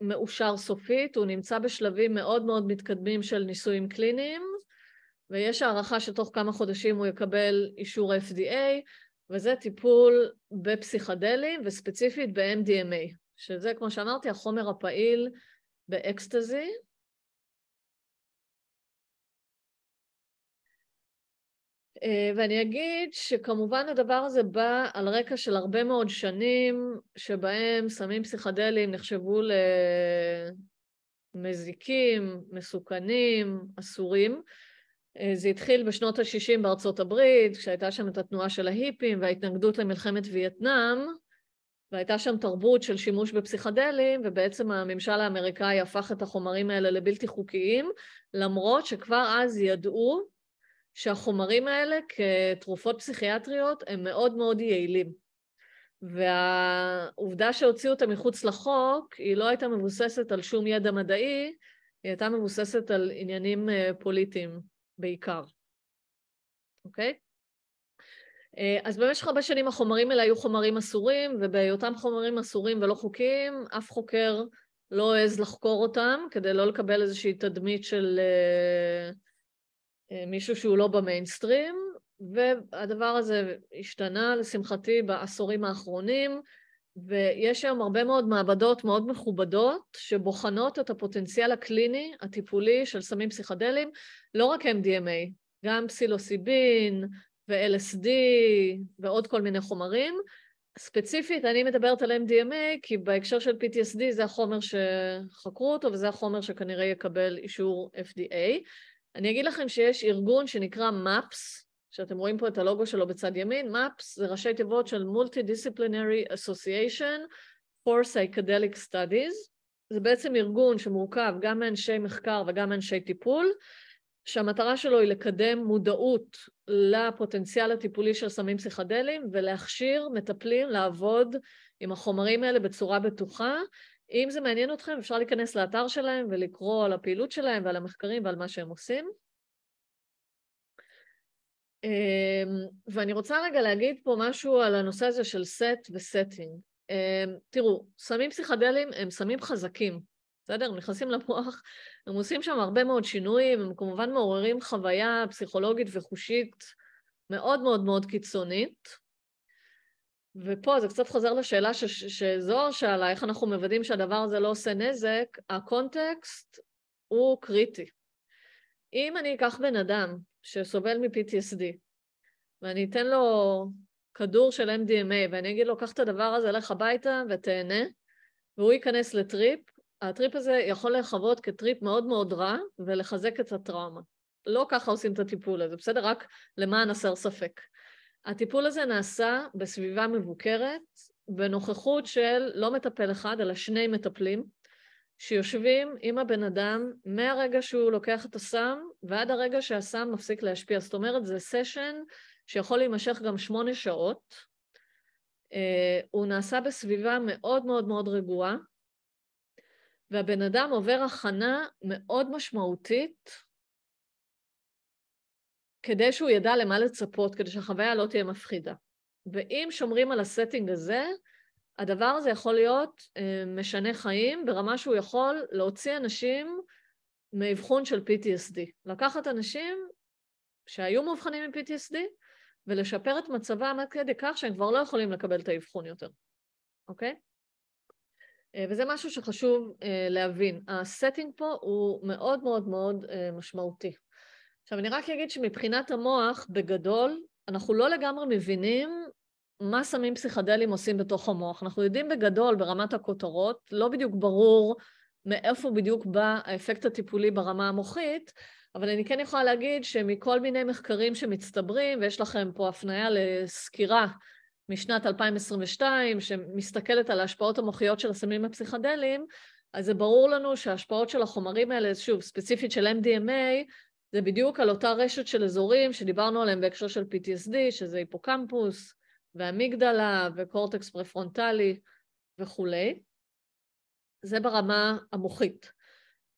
מאושר סופית, הוא נמצא בשלבים מאוד מאוד מתקדמים של ניסויים קליניים, ויש הערכה שתוך כמה חודשים הוא יקבל אישור FDA, וזה טיפול בפסיכדלים וספציפית ב-MDMA, שזה כמו שאמרתי החומר הפעיל באקסטזי, אה, ואני אגיד שכמובן הדבר הזה בא על רקע של הרבה מאוד שנים שבהם סמים פסיכדליים נחשבו למזיקים, מסוכנים, אסורים. אה, זה התחיל בשנות ה-60 בארצות הברית, כשהייתה שם את התנועה של ההיפים וההתנגדות למלחמת וייטנאם, והייתה שם תרבות של שימוש בפסיכדלים, ובעצם הממשל האמריקאי הפך את החומרים האלה לבלתי חוקיים, למרות שכבר אז ידעו שהחומרים האלה כתרופות פסיכיאטריות הם מאוד מאוד יעילים. והעובדה שהוציאו אותם מחוץ לחוק, היא לא הייתה מבוססת על שום ידע מדעי, היא הייתה מבוססת על עניינים אה, פוליטיים בעיקר, אוקיי? אה, אז במשך הרבה שנים החומרים האלה היו חומרים אסורים, ובהיותם חומרים אסורים ולא חוקיים, אף חוקר לא העז לחקור אותם, כדי לא לקבל איזושהי תדמית של... Uh, אה, מישהו שהוא לא במיינסטרים, והדבר הזה השתנה לשמחתי בעשורים האחרונים, ויש היום הרבה מאוד מעבדות מאוד מכובדות שבוחנות את הפוטנציאל הקליני הטיפולי של סמים פסיכדליים, לא רק MDMA, גם פסילוסיבין ו-LSD ועוד כל מיני חומרים. ספציפית, אני מדברת על MDMA, כי בהקשר של PTSD זה החומר שחקרו אותו וזה החומר שכנראה יקבל אישור FDA. אני אגיד לכם שיש ארגון שנקרא MAPS, שאתם רואים פה את הלוגו שלו בצד ימין, MAPS זה ראשי תיבות של Multidisciplinary Association for Psychedelic Studies. זה בעצם ארגון שמורכב גם מאנשי מחקר וגם מאנשי טיפול, שהמטרה שלו היא לקדם מודעות לפוטנציאל הטיפולי של סמים פסיכדליים ולהכשיר מטפלים לעבוד עם החומרים האלה בצורה בטוחה אם זה מעניין אתכם, אפשר להיכנס לאתר שלהם ולקרוא על הפעילות שלהם ועל המחקרים ועל מה שהם עושים. אמ, ואני רוצה רגע להגיד פה משהו על הנושא הזה של סט וסטינג. אמ, תראו, סמים פסיכדליים הם סמים חזקים, בסדר? הם נכנסים למוח, הם עושים שם הרבה מאוד שינויים, הם כמובן מעוררים חוויה פסיכולוגית וחושית מאוד מאוד מאוד קיצונית. ופה זה קצת חוזר לשאלה ש- שזוהר שאלה, איך אנחנו מוודאים שהדבר הזה לא עושה נזק, הקונטקסט הוא קריטי. אם אני אקח בן אדם שסובל מ-PTSD, ואני אתן לו כדור של MDMA, ואני אגיד לו, קח את הדבר הזה, לך הביתה ותהנה, והוא ייכנס לטריפ, הטריפ הזה יכול להיחוות כטריפ מאוד מאוד רע ולחזק את הטראומה. לא ככה עושים את הטיפול הזה, בסדר? רק למען הסר ספק. הטיפול הזה נעשה בסביבה מבוקרת, בנוכחות של לא מטפל אחד, אלא שני מטפלים, שיושבים עם הבן אדם מהרגע שהוא לוקח את הסם ועד הרגע שהסם מפסיק להשפיע. זאת אומרת, זה סשן שיכול להימשך גם שמונה שעות. אה, הוא נעשה בסביבה מאוד מאוד מאוד רגועה, והבן אדם עובר הכנה מאוד משמעותית כדי שהוא ידע למה לצפות, כדי שהחוויה לא תהיה מפחידה. ואם שומרים על הסטינג הזה, הדבר הזה יכול להיות אה, משנה חיים ברמה שהוא יכול להוציא אנשים מאבחון של PTSD. לקחת אנשים שהיו מאובחנים עם PTSD ולשפר את מצבם עד כדי כך שהם כבר לא יכולים לקבל את האבחון יותר, אוקיי? אה, וזה משהו שחשוב אה, להבין. הסטינג פה הוא מאוד מאוד מאוד משמעותי. עכשיו, אני רק אגיד שמבחינת המוח, בגדול, אנחנו לא לגמרי מבינים מה סמים פסיכדלים עושים בתוך המוח. אנחנו יודעים בגדול, ברמת הכותרות, לא בדיוק ברור מאיפה בדיוק בא האפקט הטיפולי ברמה המוחית, אבל אני כן יכולה להגיד שמכל מיני מחקרים שמצטברים, ויש לכם פה הפניה לסקירה משנת 2022, שמסתכלת על ההשפעות המוחיות של הסמים הפסיכדליים, אז זה ברור לנו שההשפעות של החומרים האלה, שוב, ספציפית של MDMA, זה בדיוק על אותה רשת של אזורים שדיברנו עליהם בהקשר של PTSD, שזה היפוקמפוס ואמיגדלה, וקורטקס פרפרונטלי וכולי. זה ברמה המוחית.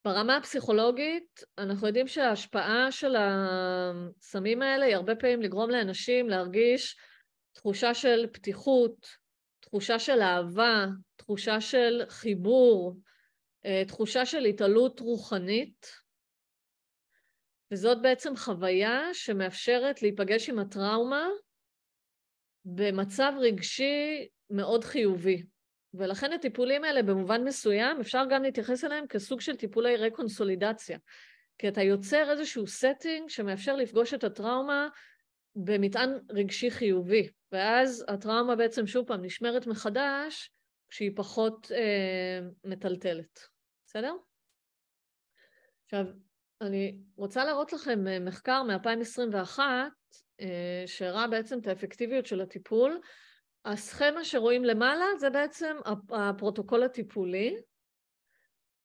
ברמה הפסיכולוגית, אנחנו יודעים שההשפעה של הסמים האלה היא הרבה פעמים לגרום לאנשים להרגיש תחושה של פתיחות, תחושה של אהבה, תחושה של חיבור, אה, תחושה של התעלות רוחנית, וזאת בעצם חוויה שמאפשרת להיפגש עם הטראומה במצב רגשי מאוד חיובי. ולכן הטיפולים האלה במובן מסוים, אפשר גם להתייחס אליהם כסוג של טיפולי רקונסולידציה. כי אתה יוצר איזשהו setting שמאפשר לפגוש את הטראומה במטען רגשי חיובי. ואז הטראומה בעצם שוב פעם נשמרת מחדש כשהיא פחות אה, מטלטלת. בסדר? עכשיו, אני רוצה להראות לכם אה, מחקר מ-2021, אה, שהראה בעצם את האפקטיביות של הטיפול. הסכמה שרואים למעלה זה בעצם הפרוטוקול הטיפולי,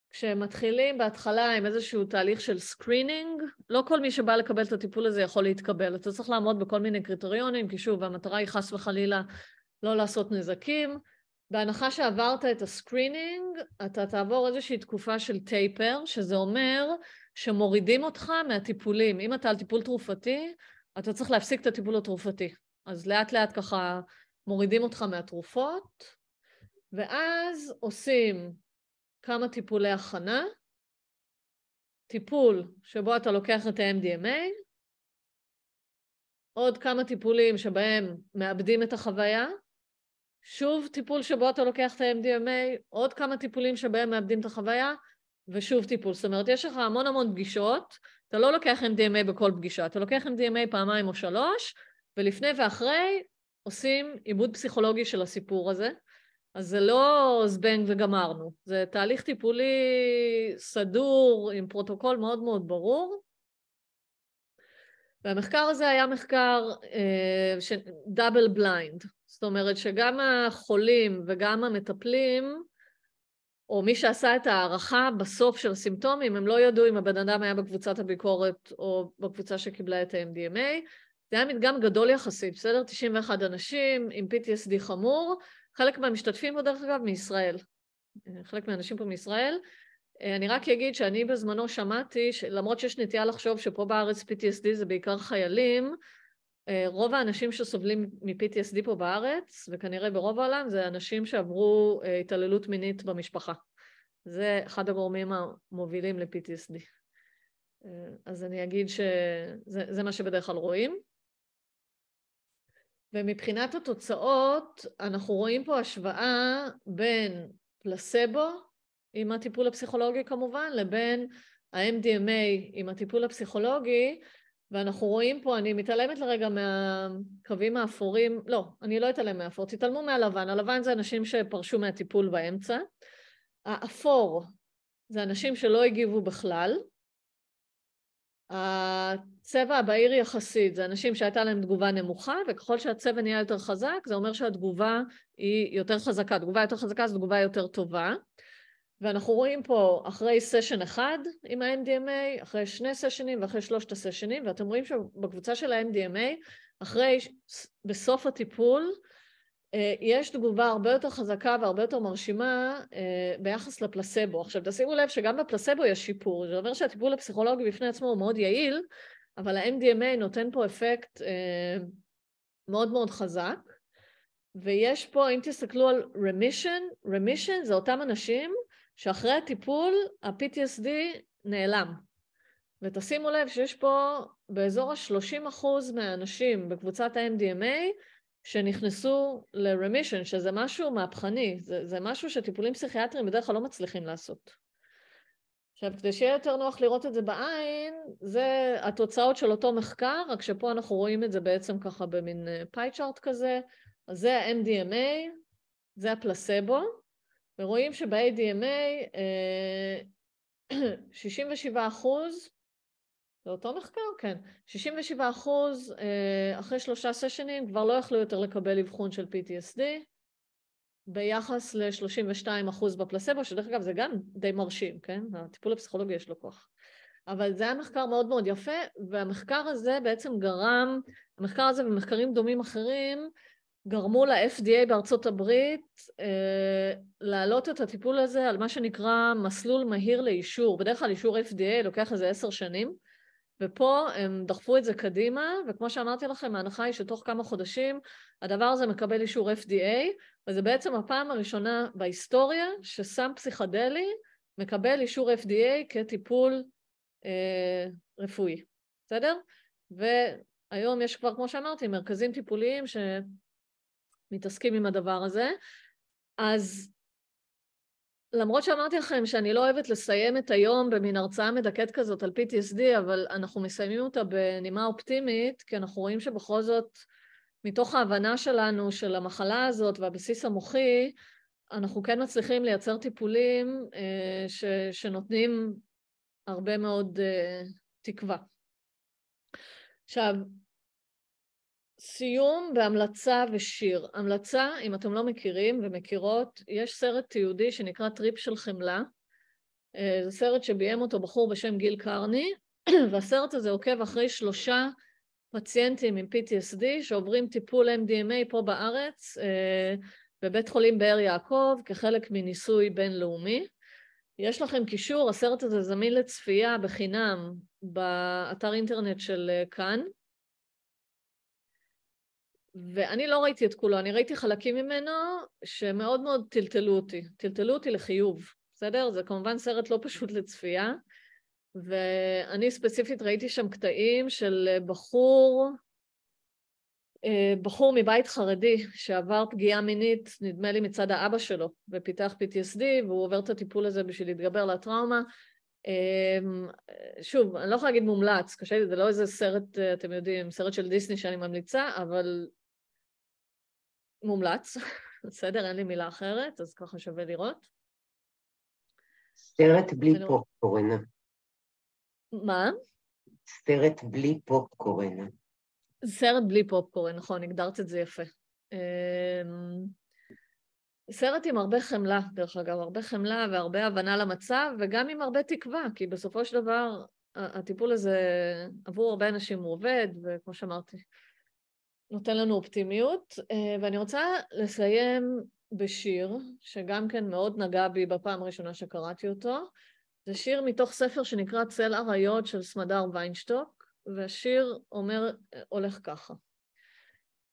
כשמתחילים בהתחלה עם איזשהו תהליך של סקרינינג, לא כל מי שבא לקבל את הטיפול הזה יכול להתקבל. אתה צריך לעמוד בכל מיני קריטריונים, כי שוב, המטרה היא חס וחלילה לא לעשות נזקים. בהנחה שעברת את הסקרינינג, אתה תעבור איזושהי תקופה של טייפר, שזה אומר שמורידים אותך מהטיפולים. אם אתה על טיפול תרופתי, אתה צריך להפסיק את הטיפול התרופתי. אז לאט לאט ככה מורידים אותך מהתרופות, ואז עושים כמה טיפולי הכנה, טיפול שבו אתה לוקח את ה-MDMA, עוד כמה טיפולים שבהם מאבדים את החוויה, שוב טיפול שבו אתה לוקח את ה-MDMA, עוד כמה טיפולים שבהם מאבדים את החוויה, ושוב טיפול. זאת אומרת, יש לך המון המון פגישות, אתה לא לוקח MDMA בכל פגישה, אתה לוקח MDMA פעמיים או שלוש, ולפני ואחרי עושים עיבוד פסיכולוגי של הסיפור הזה. אז זה לא זבנג וגמרנו, זה תהליך טיפולי סדור עם פרוטוקול מאוד מאוד ברור. והמחקר הזה היה מחקר דאבל uh, בליינד, זאת אומרת שגם החולים וגם המטפלים או מי שעשה את ההערכה בסוף של הסימפטומים, הם לא ידעו אם הבן אדם היה בקבוצת הביקורת או בקבוצה שקיבלה את ה-MDMA. זה היה מדגם גדול יחסית, בסדר? 91 אנשים עם PTSD חמור, חלק מהמשתתפים פה דרך אגב מישראל, אה, חלק מהאנשים פה מישראל. אה, אני רק אגיד שאני בזמנו שמעתי, למרות שיש נטייה לחשוב שפה בארץ PTSD זה בעיקר חיילים, אה, רוב האנשים שסובלים מ-PTSD פה בארץ, וכנראה ברוב העולם, זה אנשים שעברו אה, התעללות מינית במשפחה. זה אחד הגורמים המובילים ל-PTSD. אה, אז אני אגיד שזה מה שבדרך כלל רואים. ומבחינת התוצאות, אנחנו רואים פה השוואה בין פלסבו, עם הטיפול הפסיכולוגי כמובן, לבין ה-MDMA עם הטיפול הפסיכולוגי, ואנחנו רואים פה, אני מתעלמת לרגע מהקווים האפורים, לא, אני לא אתעלם מהאפור, תתעלמו מהלבן, הלבן זה אנשים שפרשו מהטיפול באמצע, האפור זה אנשים שלא הגיבו בכלל, הצבע הבהיר יחסית זה אנשים שהייתה להם תגובה נמוכה, וככל שהצבע נהיה יותר חזק, זה אומר שהתגובה היא יותר חזקה, תגובה יותר חזקה זו תגובה יותר טובה. ואנחנו רואים פה אחרי סשן אחד עם ה-MDMA, אחרי שני סשנים ואחרי שלושת הסשנים, ואתם רואים שבקבוצה של ה-MDMA, אחרי, בסוף הטיפול, אה, יש תגובה הרבה יותר חזקה והרבה יותר מרשימה אה, ביחס לפלסבו. עכשיו, תשימו לב שגם בפלסבו יש שיפור, זה אומר שהטיפול הפסיכולוגי בפני עצמו הוא מאוד יעיל, אבל ה-MDMA נותן פה אפקט אה, מאוד מאוד חזק, ויש פה, אם תסתכלו על רמישן, רמישן זה אותם אנשים שאחרי הטיפול ה-PTSD נעלם. ותשימו לב שיש פה באזור ה-30% מהאנשים בקבוצת ה-MDMA שנכנסו ל-remission, שזה משהו מהפכני, זה, זה משהו שטיפולים פסיכיאטריים בדרך כלל לא מצליחים לעשות. עכשיו, כדי שיהיה יותר נוח לראות את זה בעין, זה התוצאות של אותו מחקר, רק שפה אנחנו רואים את זה בעצם ככה במין פייצ'ארט אה, כזה. אז זה ה-MDMA, זה הפלסבו, ורואים שב-ADMA 67% אה, אחוז, זה אותו מחקר, כן. 67 אחוז אה, אחרי שלושה סשנים כבר לא יכלו יותר לקבל אבחון של PTSD, ביחס ל-32 אחוז בפלסבו, שדרך אגב זה גם די מרשים, כן? הטיפול הפסיכולוגי יש לו כוח. אבל זה היה מחקר מאוד מאוד יפה, והמחקר הזה בעצם גרם, המחקר הזה ומחקרים דומים אחרים גרמו ל-FDA בארצות הברית אה, להעלות את הטיפול הזה על מה שנקרא מסלול מהיר לאישור. בדרך כלל אישור FDA לוקח איזה עשר שנים, ופה הם דחפו את זה קדימה, וכמו שאמרתי לכם, ההנחה היא שתוך כמה חודשים הדבר הזה מקבל אישור FDA, וזה בעצם הפעם הראשונה בהיסטוריה שסם פסיכדלי מקבל אישור FDA כטיפול אה, רפואי, בסדר? והיום יש כבר, כמו שאמרתי, מרכזים טיפוליים ש... מתעסקים עם הדבר הזה. אז למרות שאמרתי לכם שאני לא אוהבת לסיים את היום במין הרצאה מדכאת כזאת על PTSD, אבל אנחנו מסיימים אותה בנימה אופטימית, כי אנחנו רואים שבכל זאת, מתוך ההבנה שלנו של המחלה הזאת והבסיס המוחי, אנחנו כן מצליחים לייצר טיפולים אה, ש, שנותנים הרבה מאוד אה, תקווה. עכשיו, סיום בהמלצה ושיר. המלצה, אם אתם לא מכירים ומכירות, יש סרט תיעודי שנקרא טריפ של חמלה. אה, זה סרט שביים אותו בחור בשם גיל קרני, והסרט הזה עוקב אחרי שלושה פציינטים עם PTSD שעוברים טיפול MDMA פה בארץ, אה, בבית חולים באר יעקב, כחלק מניסוי בינלאומי. יש לכם קישור, הסרט הזה זמין לצפייה בחינם באתר אינטרנט של אה, כאן. ואני לא ראיתי את כולו, אני ראיתי חלקים ממנו שמאוד מאוד טלטלו אותי, טלטלו אותי לחיוב, בסדר? זה כמובן סרט לא פשוט לצפייה, ואני ספציפית ראיתי שם קטעים של אה, בחור, אה, בחור מבית חרדי שעבר פגיעה מינית, נדמה לי מצד האבא שלו, ופיתח PTSD, והוא עובר את הטיפול הזה בשביל להתגבר לטראומה. אמ, שוב, אני לא יכולה להגיד מומלץ, קשה לי, זה לא איזה סרט, אה, אתם יודעים, סרט של דיסני שאני ממליצה, אבל מומלץ, בסדר? אין לי מילה אחרת, אז ככה שווה לראות. סרט בלי פופקורן. מה? סרט בלי פופקורן. סרט בלי פופקורן, נכון, הגדרת את זה יפה. אמ, סרט עם הרבה חמלה, דרך אגב, הרבה חמלה והרבה הבנה למצב, וגם עם הרבה תקווה, כי בסופו של דבר הטיפול הזה עבור הרבה אנשים הוא עובד, וכמו שאמרתי, נותן לנו אופטימיות, אה, ואני רוצה לסיים בשיר, שגם כן מאוד נגע בי בפעם הראשונה שקראתי אותו. זה שיר מתוך ספר שנקרא צל אריות של סמדר ויינשטוק, והשיר אומר, הולך ככה: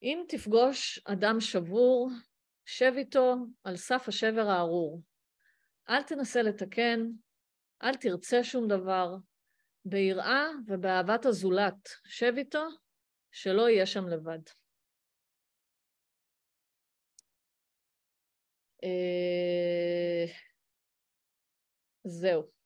אם תפגוש אדם שבור, שב איתו על סף השבר הארור. אל תנסה לתקן, אל תרצה שום דבר. ביראה ובאהבת הזולת, שב איתו שלא יהיה שם לבד. אה, זהו.